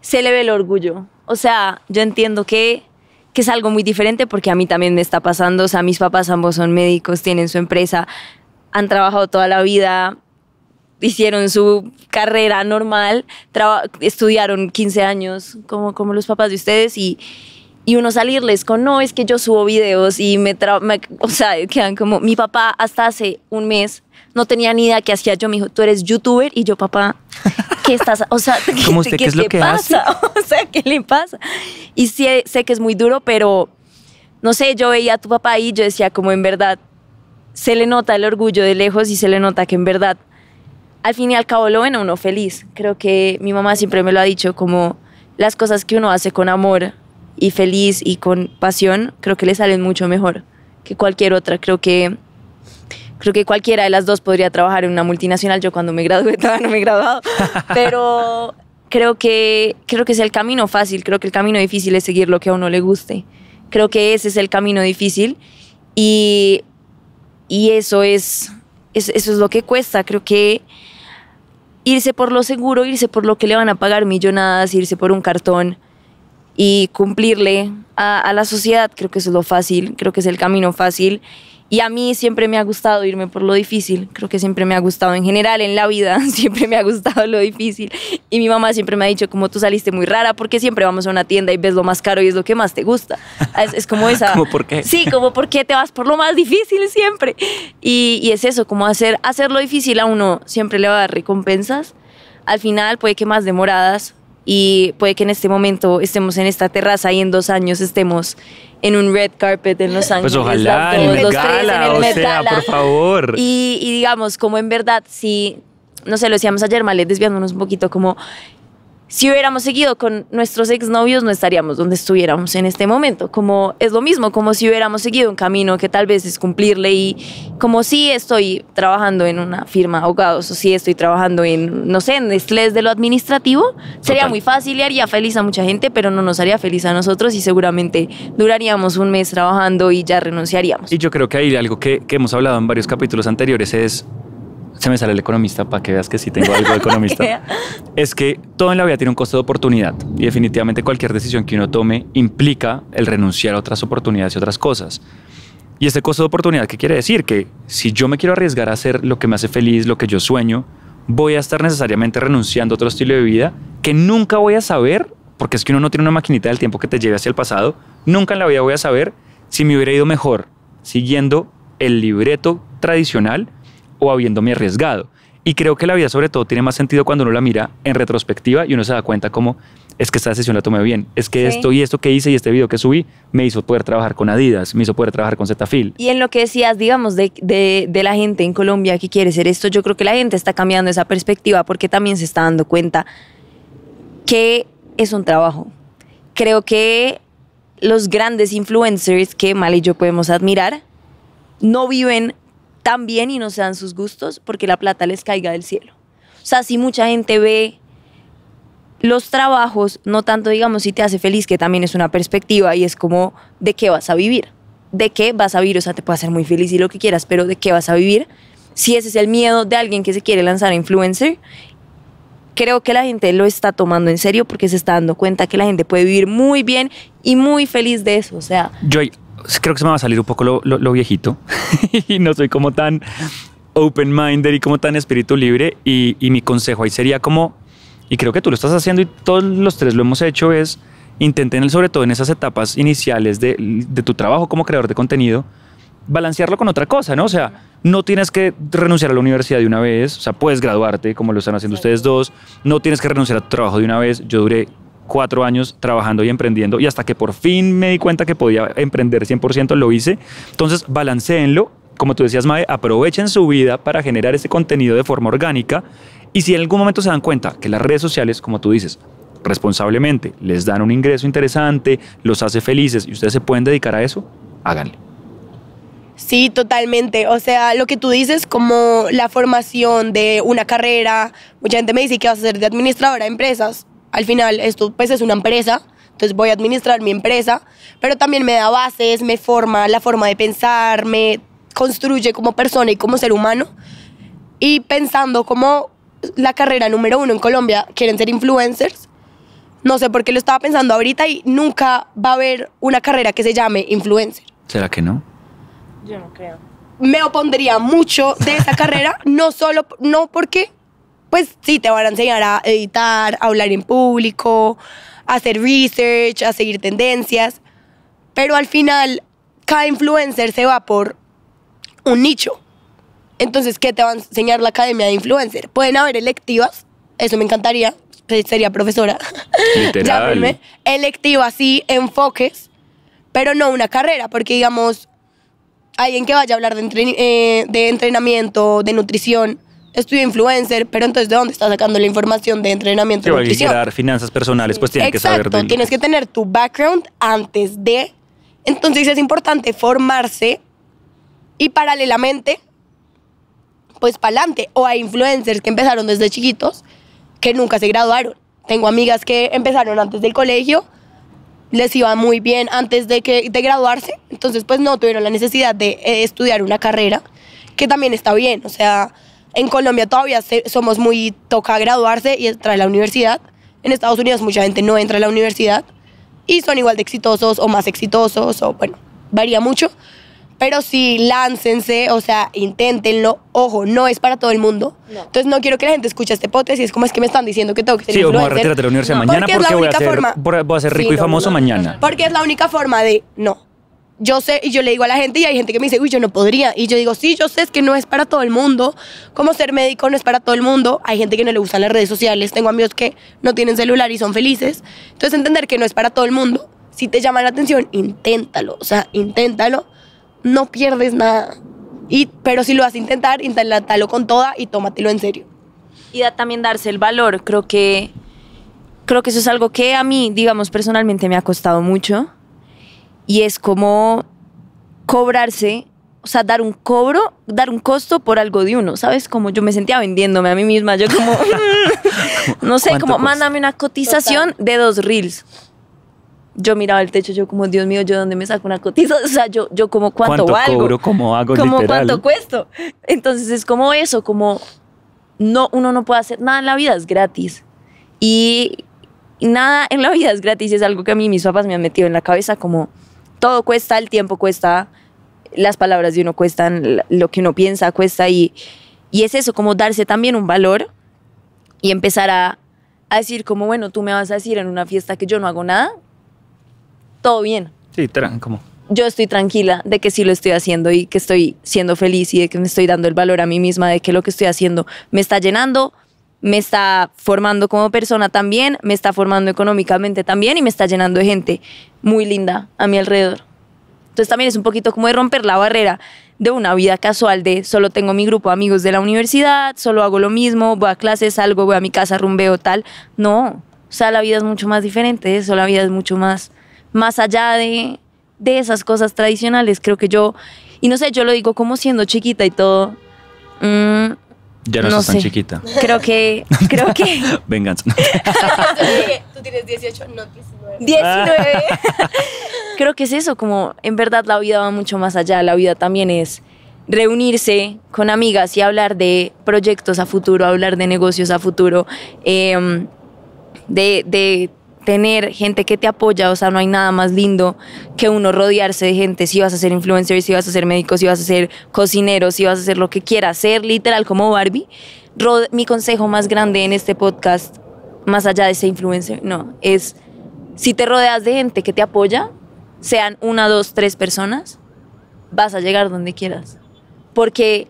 se le ve el orgullo. O sea, yo entiendo que, es algo muy diferente porque a mí también me está pasando, o sea, mis papás ambos son médicos, tienen su empresa, han trabajado toda la vida, hicieron su carrera normal, estudiaron 15 años como, como los papás de ustedes y, uno salirles con, no, es que yo subo videos y me, o sea, quedan como, mi papá hasta hace un mes no tenía ni idea qué hacía yo. Me dijo, tú eres youtuber. Y yo, papá, ¿qué estás? O sea, ¿qué, pasa? O sea, ¿qué le pasa? Y sí, sé que es muy duro, pero no sé, yo veía a tu papá y yo decía, como en verdad, se le nota el orgullo de lejos y se le nota que en verdad, al fin y al cabo, lo ven a uno feliz. Creo que mi mamá siempre me lo ha dicho, como las cosas que uno hace con amor y feliz y con pasión, creo que le salen mucho mejor que cualquier otra. Creo que Creo que cualquiera de las dos podría trabajar en una multinacional. Yo cuando me gradué todavía no me he graduado, pero creo que, creo que es el camino fácil. Creo que el camino difícil es seguir lo que a uno le guste. Creo que ese es el camino difícil y, y eso, es, eso es lo que cuesta. Creo que irse por lo seguro, irse por lo que le van a pagar millonadas, irse por un cartón y cumplirle a, a, la sociedad, creo que eso es lo fácil, creo que es el camino fácil y a mí siempre me ha gustado irme por lo difícil, creo que siempre me ha gustado en general en la vida, siempre me ha gustado lo difícil. Y mi mamá siempre me ha dicho, como tú saliste muy rara, porque siempre vamos a una tienda y ves lo más caro y es lo que más te gusta. Es, como esa... ¿Cómo por qué? Sí, como por qué te vas por lo más difícil siempre. Y, es eso, como hacer, hacer lo difícil a uno siempre le va a dar recompensas. Al final puede que más demoradas y puede que en este momento estemos en esta terraza y en dos años estemos en un red carpet en Los pues Ángeles. Pues ojalá, en, tres, en el o sea, por favor. Y, digamos, como en verdad, si... no sé, lo decíamos ayer, Malet desviándonos un poquito, como si hubiéramos seguido con nuestros exnovios, no estaríamos donde estuviéramos en este momento. Como es lo mismo, como si hubiéramos seguido un camino que tal vez es cumplirle y como si estoy trabajando en una firma de abogados o si estoy trabajando en, no sé, en estrés de lo administrativo, sería muy fácil y haría feliz a mucha gente, pero no nos haría feliz a nosotros y seguramente duraríamos un mes trabajando y ya renunciaríamos. Y yo creo que hay algo que hemos hablado en varios capítulos anteriores es se me sale el economista para que veas que sí tengo algo de economista. es que todo en la vida tiene un costo de oportunidad y definitivamente cualquier decisión que uno tome implica el renunciar a otras oportunidades y otras cosas. Y este costo de oportunidad, ¿qué quiere decir? Que si yo me quiero arriesgar a hacer lo que me hace feliz, lo que yo sueño, voy a estar necesariamente renunciando a otro estilo de vida que nunca voy a saber, porque es que uno no tiene una maquinita del tiempo que te lleve hacia el pasado, nunca en la vida voy a saber si me hubiera ido mejor siguiendo el libreto tradicional o habiéndome arriesgado. Y creo que la vida sobre todo tiene más sentido cuando uno la mira en retrospectiva y uno se da cuenta como es que esta decisión la tomé bien, es que esto y esto que hice y este video que subí me hizo poder trabajar con Adidas, me hizo poder trabajar con Zetafil. Y en lo que decías, digamos, de, de, la gente en Colombia que quiere ser esto, yo creo que la gente está cambiando esa perspectiva porque también se está dando cuenta que es un trabajo. Creo que los grandes influencers que Mal y yo podemos admirar no viven también y no sean sus gustos porque la plata les caiga del cielo. O sea, si mucha gente ve los trabajos, no tanto digamos si te hace feliz, que también es una perspectiva y es como de qué vas a vivir, de qué vas a vivir, o sea, te puede hacer muy feliz y lo que quieras, pero de qué vas a vivir. Si ese es el miedo de alguien que se quiere lanzar a influencer, creo que la gente lo está tomando en serio porque se está dando cuenta que la gente puede vivir muy bien y muy feliz de eso, o sea creo que se me va a salir un poco lo, viejito y no soy como tan open-minded y como tan espíritu libre. Y, mi consejo ahí sería como, y creo que tú lo estás haciendo y todos los tres lo hemos hecho, es intenten, sobre todo en esas etapas iniciales de, tu trabajo como creador de contenido, balancearlo con otra cosa, ¿no? O sea, no tienes que renunciar a la universidad de una vez, o sea, puedes graduarte como lo están haciendo ustedes dos, no tienes que renunciar a tu trabajo de una vez. Yo duré cuatro años trabajando y emprendiendo y hasta que por fin me di cuenta que podía emprender 100% lo hice. Entonces balanceenlo, como tú decías Mae, aprovechen su vida para generar ese contenido de forma orgánica y si en algún momento se dan cuenta que las redes sociales, como tú dices, responsablemente les dan un ingreso interesante, los hace felices y ustedes se pueden dedicar a eso, háganlo. Sí, totalmente. O sea, lo que tú dices como la formación de una carrera, mucha gente me dice que vas a ser de administradora de empresas al final esto pues es una empresa, entonces voy a administrar mi empresa, pero también me da bases, me forma la forma de pensar, me construye como persona y como ser humano. Y pensando como la carrera número uno en Colombia, quieren ser influencers. No sé por qué lo estaba pensando ahorita y nunca va a haber una carrera que se llame influencer. ¿Será que no? Yo no creo. Me opondría mucho de esa carrera, no solo, no porque pues sí, te van a enseñar a editar, a hablar en público, a hacer research, a seguir tendencias, pero al final cada influencer se va por un nicho. Entonces, ¿qué te va a enseñar la academia de influencer? Pueden haber electivas, eso me encantaría, pues, sería profesora. Literal. electivas, y enfoques, pero no una carrera, porque digamos, alguien que vaya a hablar de, eh, de entrenamiento, de nutrición, estudio influencer, pero entonces ¿de dónde está sacando la información de entrenamiento sí, y nutrición? Dar finanzas personales, pues tienes que saber. Exacto, tienes que tener tu background antes de. Entonces es importante formarse y paralelamente, pues para adelante. O hay influencers que empezaron desde chiquitos que nunca se graduaron. Tengo amigas que empezaron antes del colegio, les iba muy bien antes de, que, de graduarse, entonces pues no tuvieron la necesidad de eh, estudiar una carrera, que también está bien, o sea, en Colombia todavía somos muy toca graduarse y entrar a la universidad. En Estados Unidos mucha gente no entra a la universidad y son igual de exitosos o más exitosos o bueno, varía mucho. Pero sí, láncense, o sea, inténtenlo. Ojo, no es para todo el mundo. Entonces no quiero que la gente escuche este potes y es como es que me están diciendo que tengo que ser sí, influencer. a retírate de la universidad mañana porque, es la única voy, a ser, forma. voy a ser rico y famoso mañana. Porque es la única forma de, no, yo sé, y yo le digo a la gente, y hay gente que me dice, uy, yo no podría. Y yo digo, sí, yo sé, que no es para todo el mundo. Como ser médico no es para todo el mundo. Hay gente que no le gustan las redes sociales. Tengo amigos que no tienen celular y son felices. Entonces, entender que no es para todo el mundo. Si te llama la atención, inténtalo. O sea, inténtalo. No pierdes nada. Y, pero si lo vas a intentar, inténtalo con toda y tómatelo en serio. Y también darse el valor. Creo que, creo que eso es algo que a mí, digamos, personalmente me ha costado mucho y es como cobrarse, o sea, dar un cobro, dar un costo por algo de uno, ¿sabes? Como yo me sentía vendiéndome a mí misma, yo como, no sé, como, mándame una cotización de dos reels. Yo miraba el techo, yo como, Dios mío, ¿yo dónde me saco una cotización? O sea, yo, yo como, ¿cuánto, ¿Cuánto valgo? como, ¿Cuánto cuesto? Entonces es como eso, como, no, uno no puede hacer nada en la vida, es gratis. Y nada en la vida es gratis, es algo que a mí mis papás me han metido en la cabeza como todo cuesta, el tiempo cuesta, las palabras de uno cuestan, lo que uno piensa cuesta y, y es eso, como darse también un valor y empezar a, decir como, bueno, tú me vas a decir en una fiesta que yo no hago nada, todo bien. Sí, como... Yo estoy tranquila de que sí lo estoy haciendo y que estoy siendo feliz y de que me estoy dando el valor a mí misma de que lo que estoy haciendo me está llenando, me está formando como persona también, me está formando económicamente también y me está llenando de gente muy linda a mi alrededor. Entonces también es un poquito como de romper la barrera de una vida casual de solo tengo mi grupo de amigos de la universidad, solo hago lo mismo, voy a clases, salgo, voy a mi casa, rumbeo, tal. No, o sea, la vida es mucho más diferente, eso, la vida es mucho más, más allá de, de esas cosas tradicionales. Creo que yo, y no sé, yo lo digo como siendo chiquita y todo. Mm, ya no, no tan chiquita. Creo que. Creo que. Venganza. Tú tienes 18, no 19. 19. Ah. creo que es eso, como en verdad la vida va mucho más allá. La vida también es reunirse con amigas y hablar de proyectos a futuro, hablar de negocios a futuro, em, de tener gente que te apoya, o sea, no hay nada más lindo que uno rodearse de gente, si vas a ser influencer, si vas a ser médico, si vas a ser cocinero, si vas a hacer lo que quieras, ser literal como Barbie. Mi consejo más grande en este podcast, más allá de ser influencer, no, es si te rodeas de gente que te apoya, sean una, dos, tres personas, vas a llegar donde quieras. Porque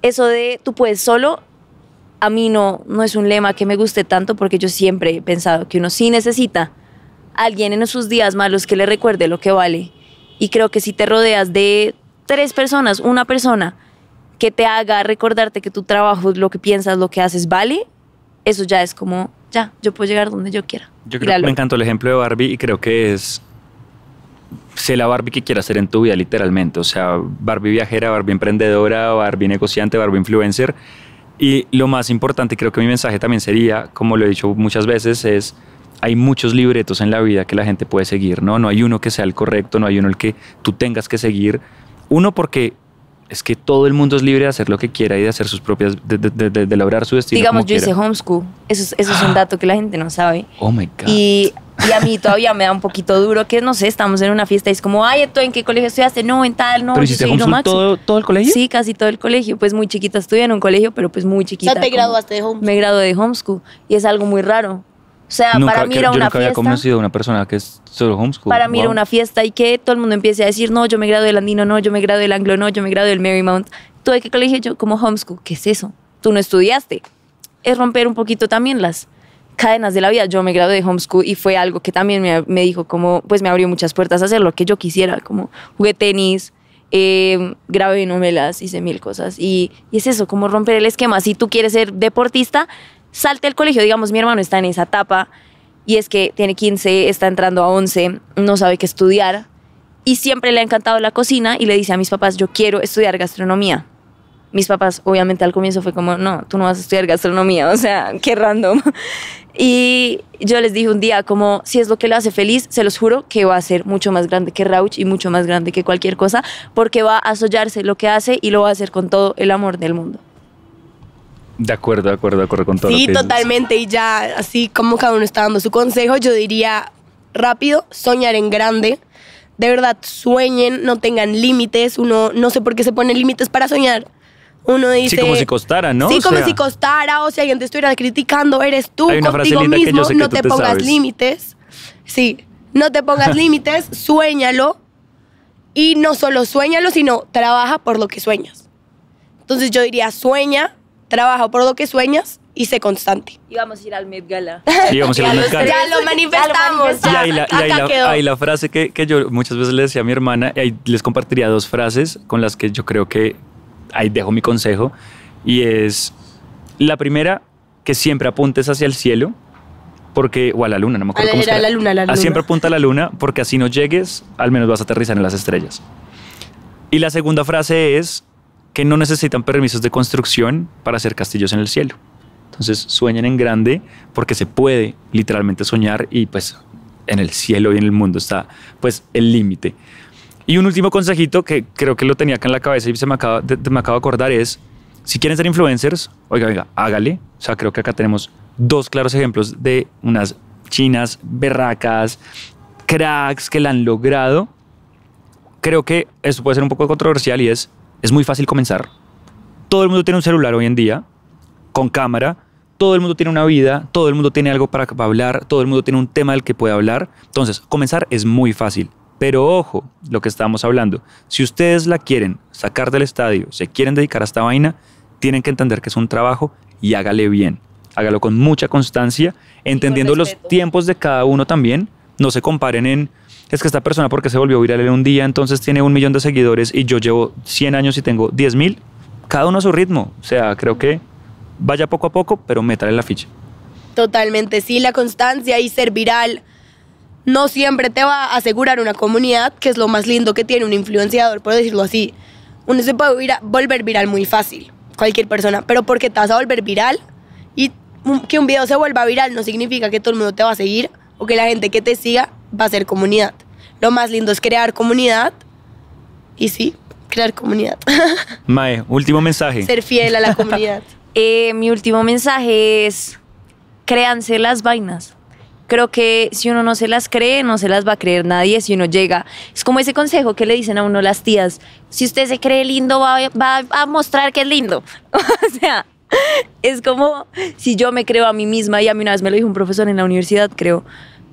eso de tú puedes solo a mí no, no es un lema que me guste tanto porque yo siempre he pensado que uno sí necesita alguien en sus días malos que le recuerde lo que vale. Y creo que si te rodeas de tres personas, una persona que te haga recordarte que tu trabajo, lo que piensas, lo que haces vale, eso ya es como, ya, yo puedo llegar donde yo quiera. Yo creo que me encantó el ejemplo de Barbie y creo que es sé la Barbie que quiera hacer en tu vida, literalmente. O sea, Barbie viajera, Barbie emprendedora, Barbie negociante, Barbie influencer. Y lo más importante, creo que mi mensaje también sería, como lo he dicho muchas veces, es hay muchos libretos en la vida que la gente puede seguir, ¿no? No hay uno que sea el correcto, no hay uno el que tú tengas que seguir. Uno porque es que todo el mundo es libre de hacer lo que quiera y de hacer sus propias, de, de, de, de su destino. Digamos, yo hice homeschool. Eso, eso es un dato que la gente no sabe. Oh my God. Y, y a mí todavía me da un poquito duro que, no sé, estamos en una fiesta y es como, ay, ¿tú en qué colegio estudiaste? No, en tal, no. ¿Pero hiciste homeschool todo, todo el colegio? Sí, casi todo el colegio. Pues muy chiquita estudié en un colegio, pero pues muy chiquita. O sea, te graduaste de homeschool. Me gradué de homeschool y es algo muy raro o sea, para mí era una fiesta. Yo nunca había conocido a una persona que es solo homeschool. Para mí una fiesta y que todo el mundo empiece a decir, no, yo me gradué del Andino, no, yo me gradué del Anglo, no, yo me gradué del Marymount. ¿Tú de qué colegio? Yo, como homeschool. ¿Qué es eso? Tú no estudiaste. Es romper un poquito también las cadenas de la vida. Yo me gradué de homeschool y fue algo que también me, dijo como, pues me abrió muchas puertas a hacer lo que yo quisiera, como jugué tenis, eh, grabé novelas, hice mil cosas. Y, y, es eso, como romper el esquema. Si tú quieres ser deportista, salte del colegio. Digamos, mi hermano está en esa etapa y es que tiene 15, está entrando a 11, no sabe qué estudiar y siempre le ha encantado la cocina y le dice a mis papás, yo quiero estudiar gastronomía. Mis papás, obviamente al comienzo fue como, no, tú no vas a estudiar gastronomía, o sea, qué random. Y yo les dije un día, como, si es lo que lo hace feliz, se los juro que va a ser mucho más grande que Rauch y mucho más grande que cualquier cosa, porque va a asollarse lo que hace y lo va a hacer con todo el amor del mundo. De acuerdo, de acuerdo, de acuerdo con todo. Sí, totalmente. Y ya, así como cada uno está dando su consejo, yo diría rápido, soñar en grande. De verdad, sueñen, no tengan límites. Uno no sé por qué se ponen límites para soñar. Uno dice. Sí, como si costara, ¿no? Sí, como si costara, o si alguien te estuviera criticando, eres tú contigo mismo, no te pongas límites. Sí, no te pongas límites, suéñalo. Y no solo sueñalo sino trabaja por lo que sueñas. Entonces yo diría, sueña, trabaja por lo que sueñas y sé constante. Y vamos a ir al Met Gala. Y a ir al Ya lo manifestamos. y ahí la, frase que, yo muchas veces le decía a mi hermana, y les compartiría dos frases con las que yo creo que ahí dejo mi consejo. Y es la primera, que siempre apuntes hacia el cielo, porque, o a la luna, no me acuerdo. A la, cómo la luna, la ah, luna. Siempre apunta a la luna, porque así no llegues, al menos vas a aterrizar en las estrellas. Y la segunda frase es, que no necesitan permisos de construcción para hacer castillos en el cielo. Entonces sueñen en grande porque se puede literalmente soñar y pues en el cielo y en el mundo está pues el límite. Y un último consejito que creo que lo tenía acá en la cabeza y se me acaba me acabo de acordar es, si quieren ser influencers, oiga, oiga, hágale. O sea, creo que acá tenemos dos claros ejemplos de unas chinas berracas, cracks que la han logrado. Creo que eso puede ser un poco controversial y es, es muy fácil comenzar. Todo el mundo tiene un celular hoy en día, con cámara, todo el mundo tiene una vida, todo el mundo tiene algo para hablar, todo el mundo tiene un tema del que puede hablar. Entonces, comenzar es muy fácil. Pero ojo, lo que estamos hablando, si ustedes la quieren sacar del estadio, se quieren dedicar a esta vaina, tienen que entender que es un trabajo y hágale bien. Hágalo con mucha constancia, entendiendo los tiempos de cada uno también. No se comparen en es que esta persona porque se volvió viral en un día, entonces tiene un millón de seguidores y yo llevo 100 años y tengo 10 mil, cada uno a su ritmo. O sea, creo que vaya poco a poco, pero en la ficha. Totalmente, sí, la constancia y ser viral no siempre te va a asegurar una comunidad, que es lo más lindo que tiene un influenciador, por decirlo así. Uno se puede volver viral muy fácil, cualquier persona, pero porque te vas a volver viral y que un video se vuelva viral no significa que todo el mundo te va a seguir o que la gente que te siga va a ser comunidad. Lo más lindo es crear comunidad y sí, crear comunidad. Mae, último mensaje. Ser fiel a la comunidad. Eh, mi último mensaje es, créanse las vainas. Creo que si uno no se las cree, no se las va a creer nadie si uno llega. Es como ese consejo que le dicen a uno las tías. Si usted se cree lindo, va, va a mostrar que es lindo. o sea, es como si yo me creo a mí misma y a mí una vez me lo dijo un profesor en la universidad, creo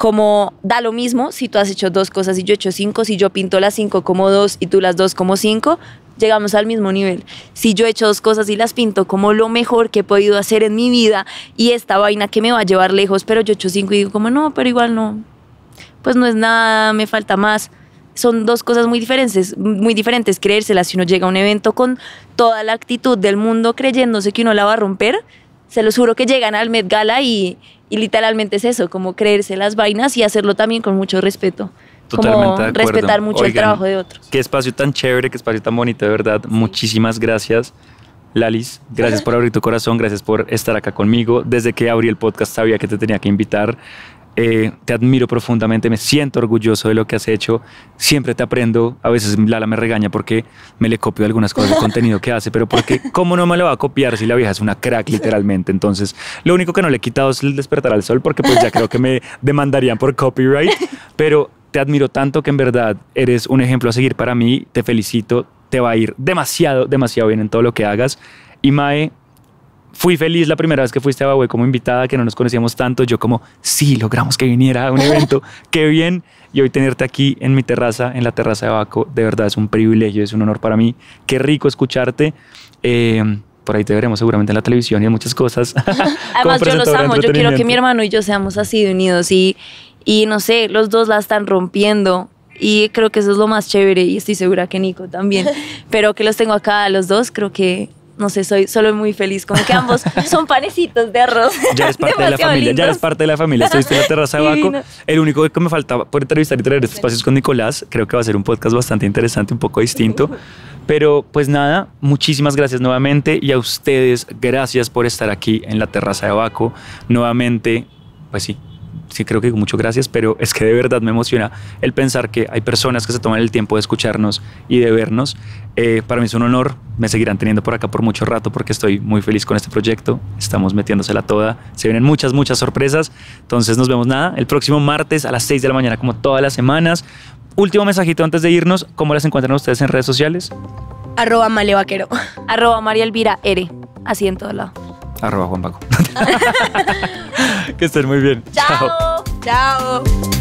como da lo mismo si tú has hecho dos cosas y yo he hecho cinco, si yo pinto las cinco como dos y tú las dos como cinco, llegamos al mismo nivel. Si yo he hecho dos cosas y las pinto como lo mejor que he podido hacer en mi vida y esta vaina que me va a llevar lejos, pero yo he hecho cinco y digo como no, pero igual no, pues no es nada, me falta más. Son dos cosas muy diferentes, muy diferentes creérselas si uno llega a un evento con toda la actitud del mundo creyéndose que uno la va a romper se los juro que llegan al Met Gala y, literalmente es eso, como creerse las vainas y hacerlo también con mucho respeto. como respetar mucho el trabajo de otros. Qué espacio tan chévere, qué espacio tan bonito, de verdad. Muchísimas gracias. Lalis, gracias por abrir tu corazón, gracias por estar acá conmigo. Desde que abrí el podcast sabía que te tenía que invitar. Eh, te admiro profundamente, me siento orgulloso de lo que has hecho. Siempre te aprendo. A veces Lala me regaña porque me le copio algunas cosas del contenido que hace, pero porque, ¿cómo no me lo va a copiar si la vieja es una crack, literalmente? Entonces, lo único que no le he quitado es el despertar al sol, porque pues ya creo que me demandarían por copyright. Pero te admiro tanto que en verdad eres un ejemplo a seguir para mí. Te felicito. Te va a ir demasiado, demasiado bien en todo lo que hagas. Y Mae, fui feliz la primera vez que fuiste a Bagüe como invitada, que no nos conocíamos tanto. Yo como, sí, logramos que viniera a un evento. Qué bien. Y hoy tenerte aquí en mi terraza, en la terraza de Baco, de verdad es un privilegio, es un honor para mí. Qué rico escucharte. Eh, por ahí te veremos seguramente en la televisión y en muchas cosas. Además, yo los amo. Yo quiero que mi hermano y yo seamos así unidos y, y no sé, los dos la están rompiendo. Y creo que eso es lo más chévere y estoy segura que Nico también. Pero que los tengo acá los dos, creo que no sé, soy solo muy feliz. con que ambos son panecitos de arroz. Ya es parte de la familia, ya es parte de la familia. Estoy en la terraza de Baco. El único que me faltaba por entrevistar y traer estos espacios con Nicolás, creo que va a ser un podcast bastante interesante, un poco distinto. Pero pues nada, muchísimas gracias nuevamente y a ustedes gracias por estar aquí en la terraza de Baco. Nuevamente, pues sí, sí creo que digo mucho gracias, pero es que de verdad me emociona el pensar que hay personas que se toman el tiempo de escucharnos y de vernos. Eh, para mí es un honor, me seguirán teniendo por acá por mucho rato porque estoy muy feliz con este proyecto, estamos metiéndosela toda, se vienen muchas, muchas sorpresas, entonces nos vemos nada, el próximo martes a las 6 de la mañana como todas las semanas. Último mensajito antes de irnos, ¿cómo las encuentran ustedes en redes sociales? Arroba malevaquero, arroba María Elvira R, así en todo lado. Arroba Juan Paco. que estén muy bien. Chao. Chao.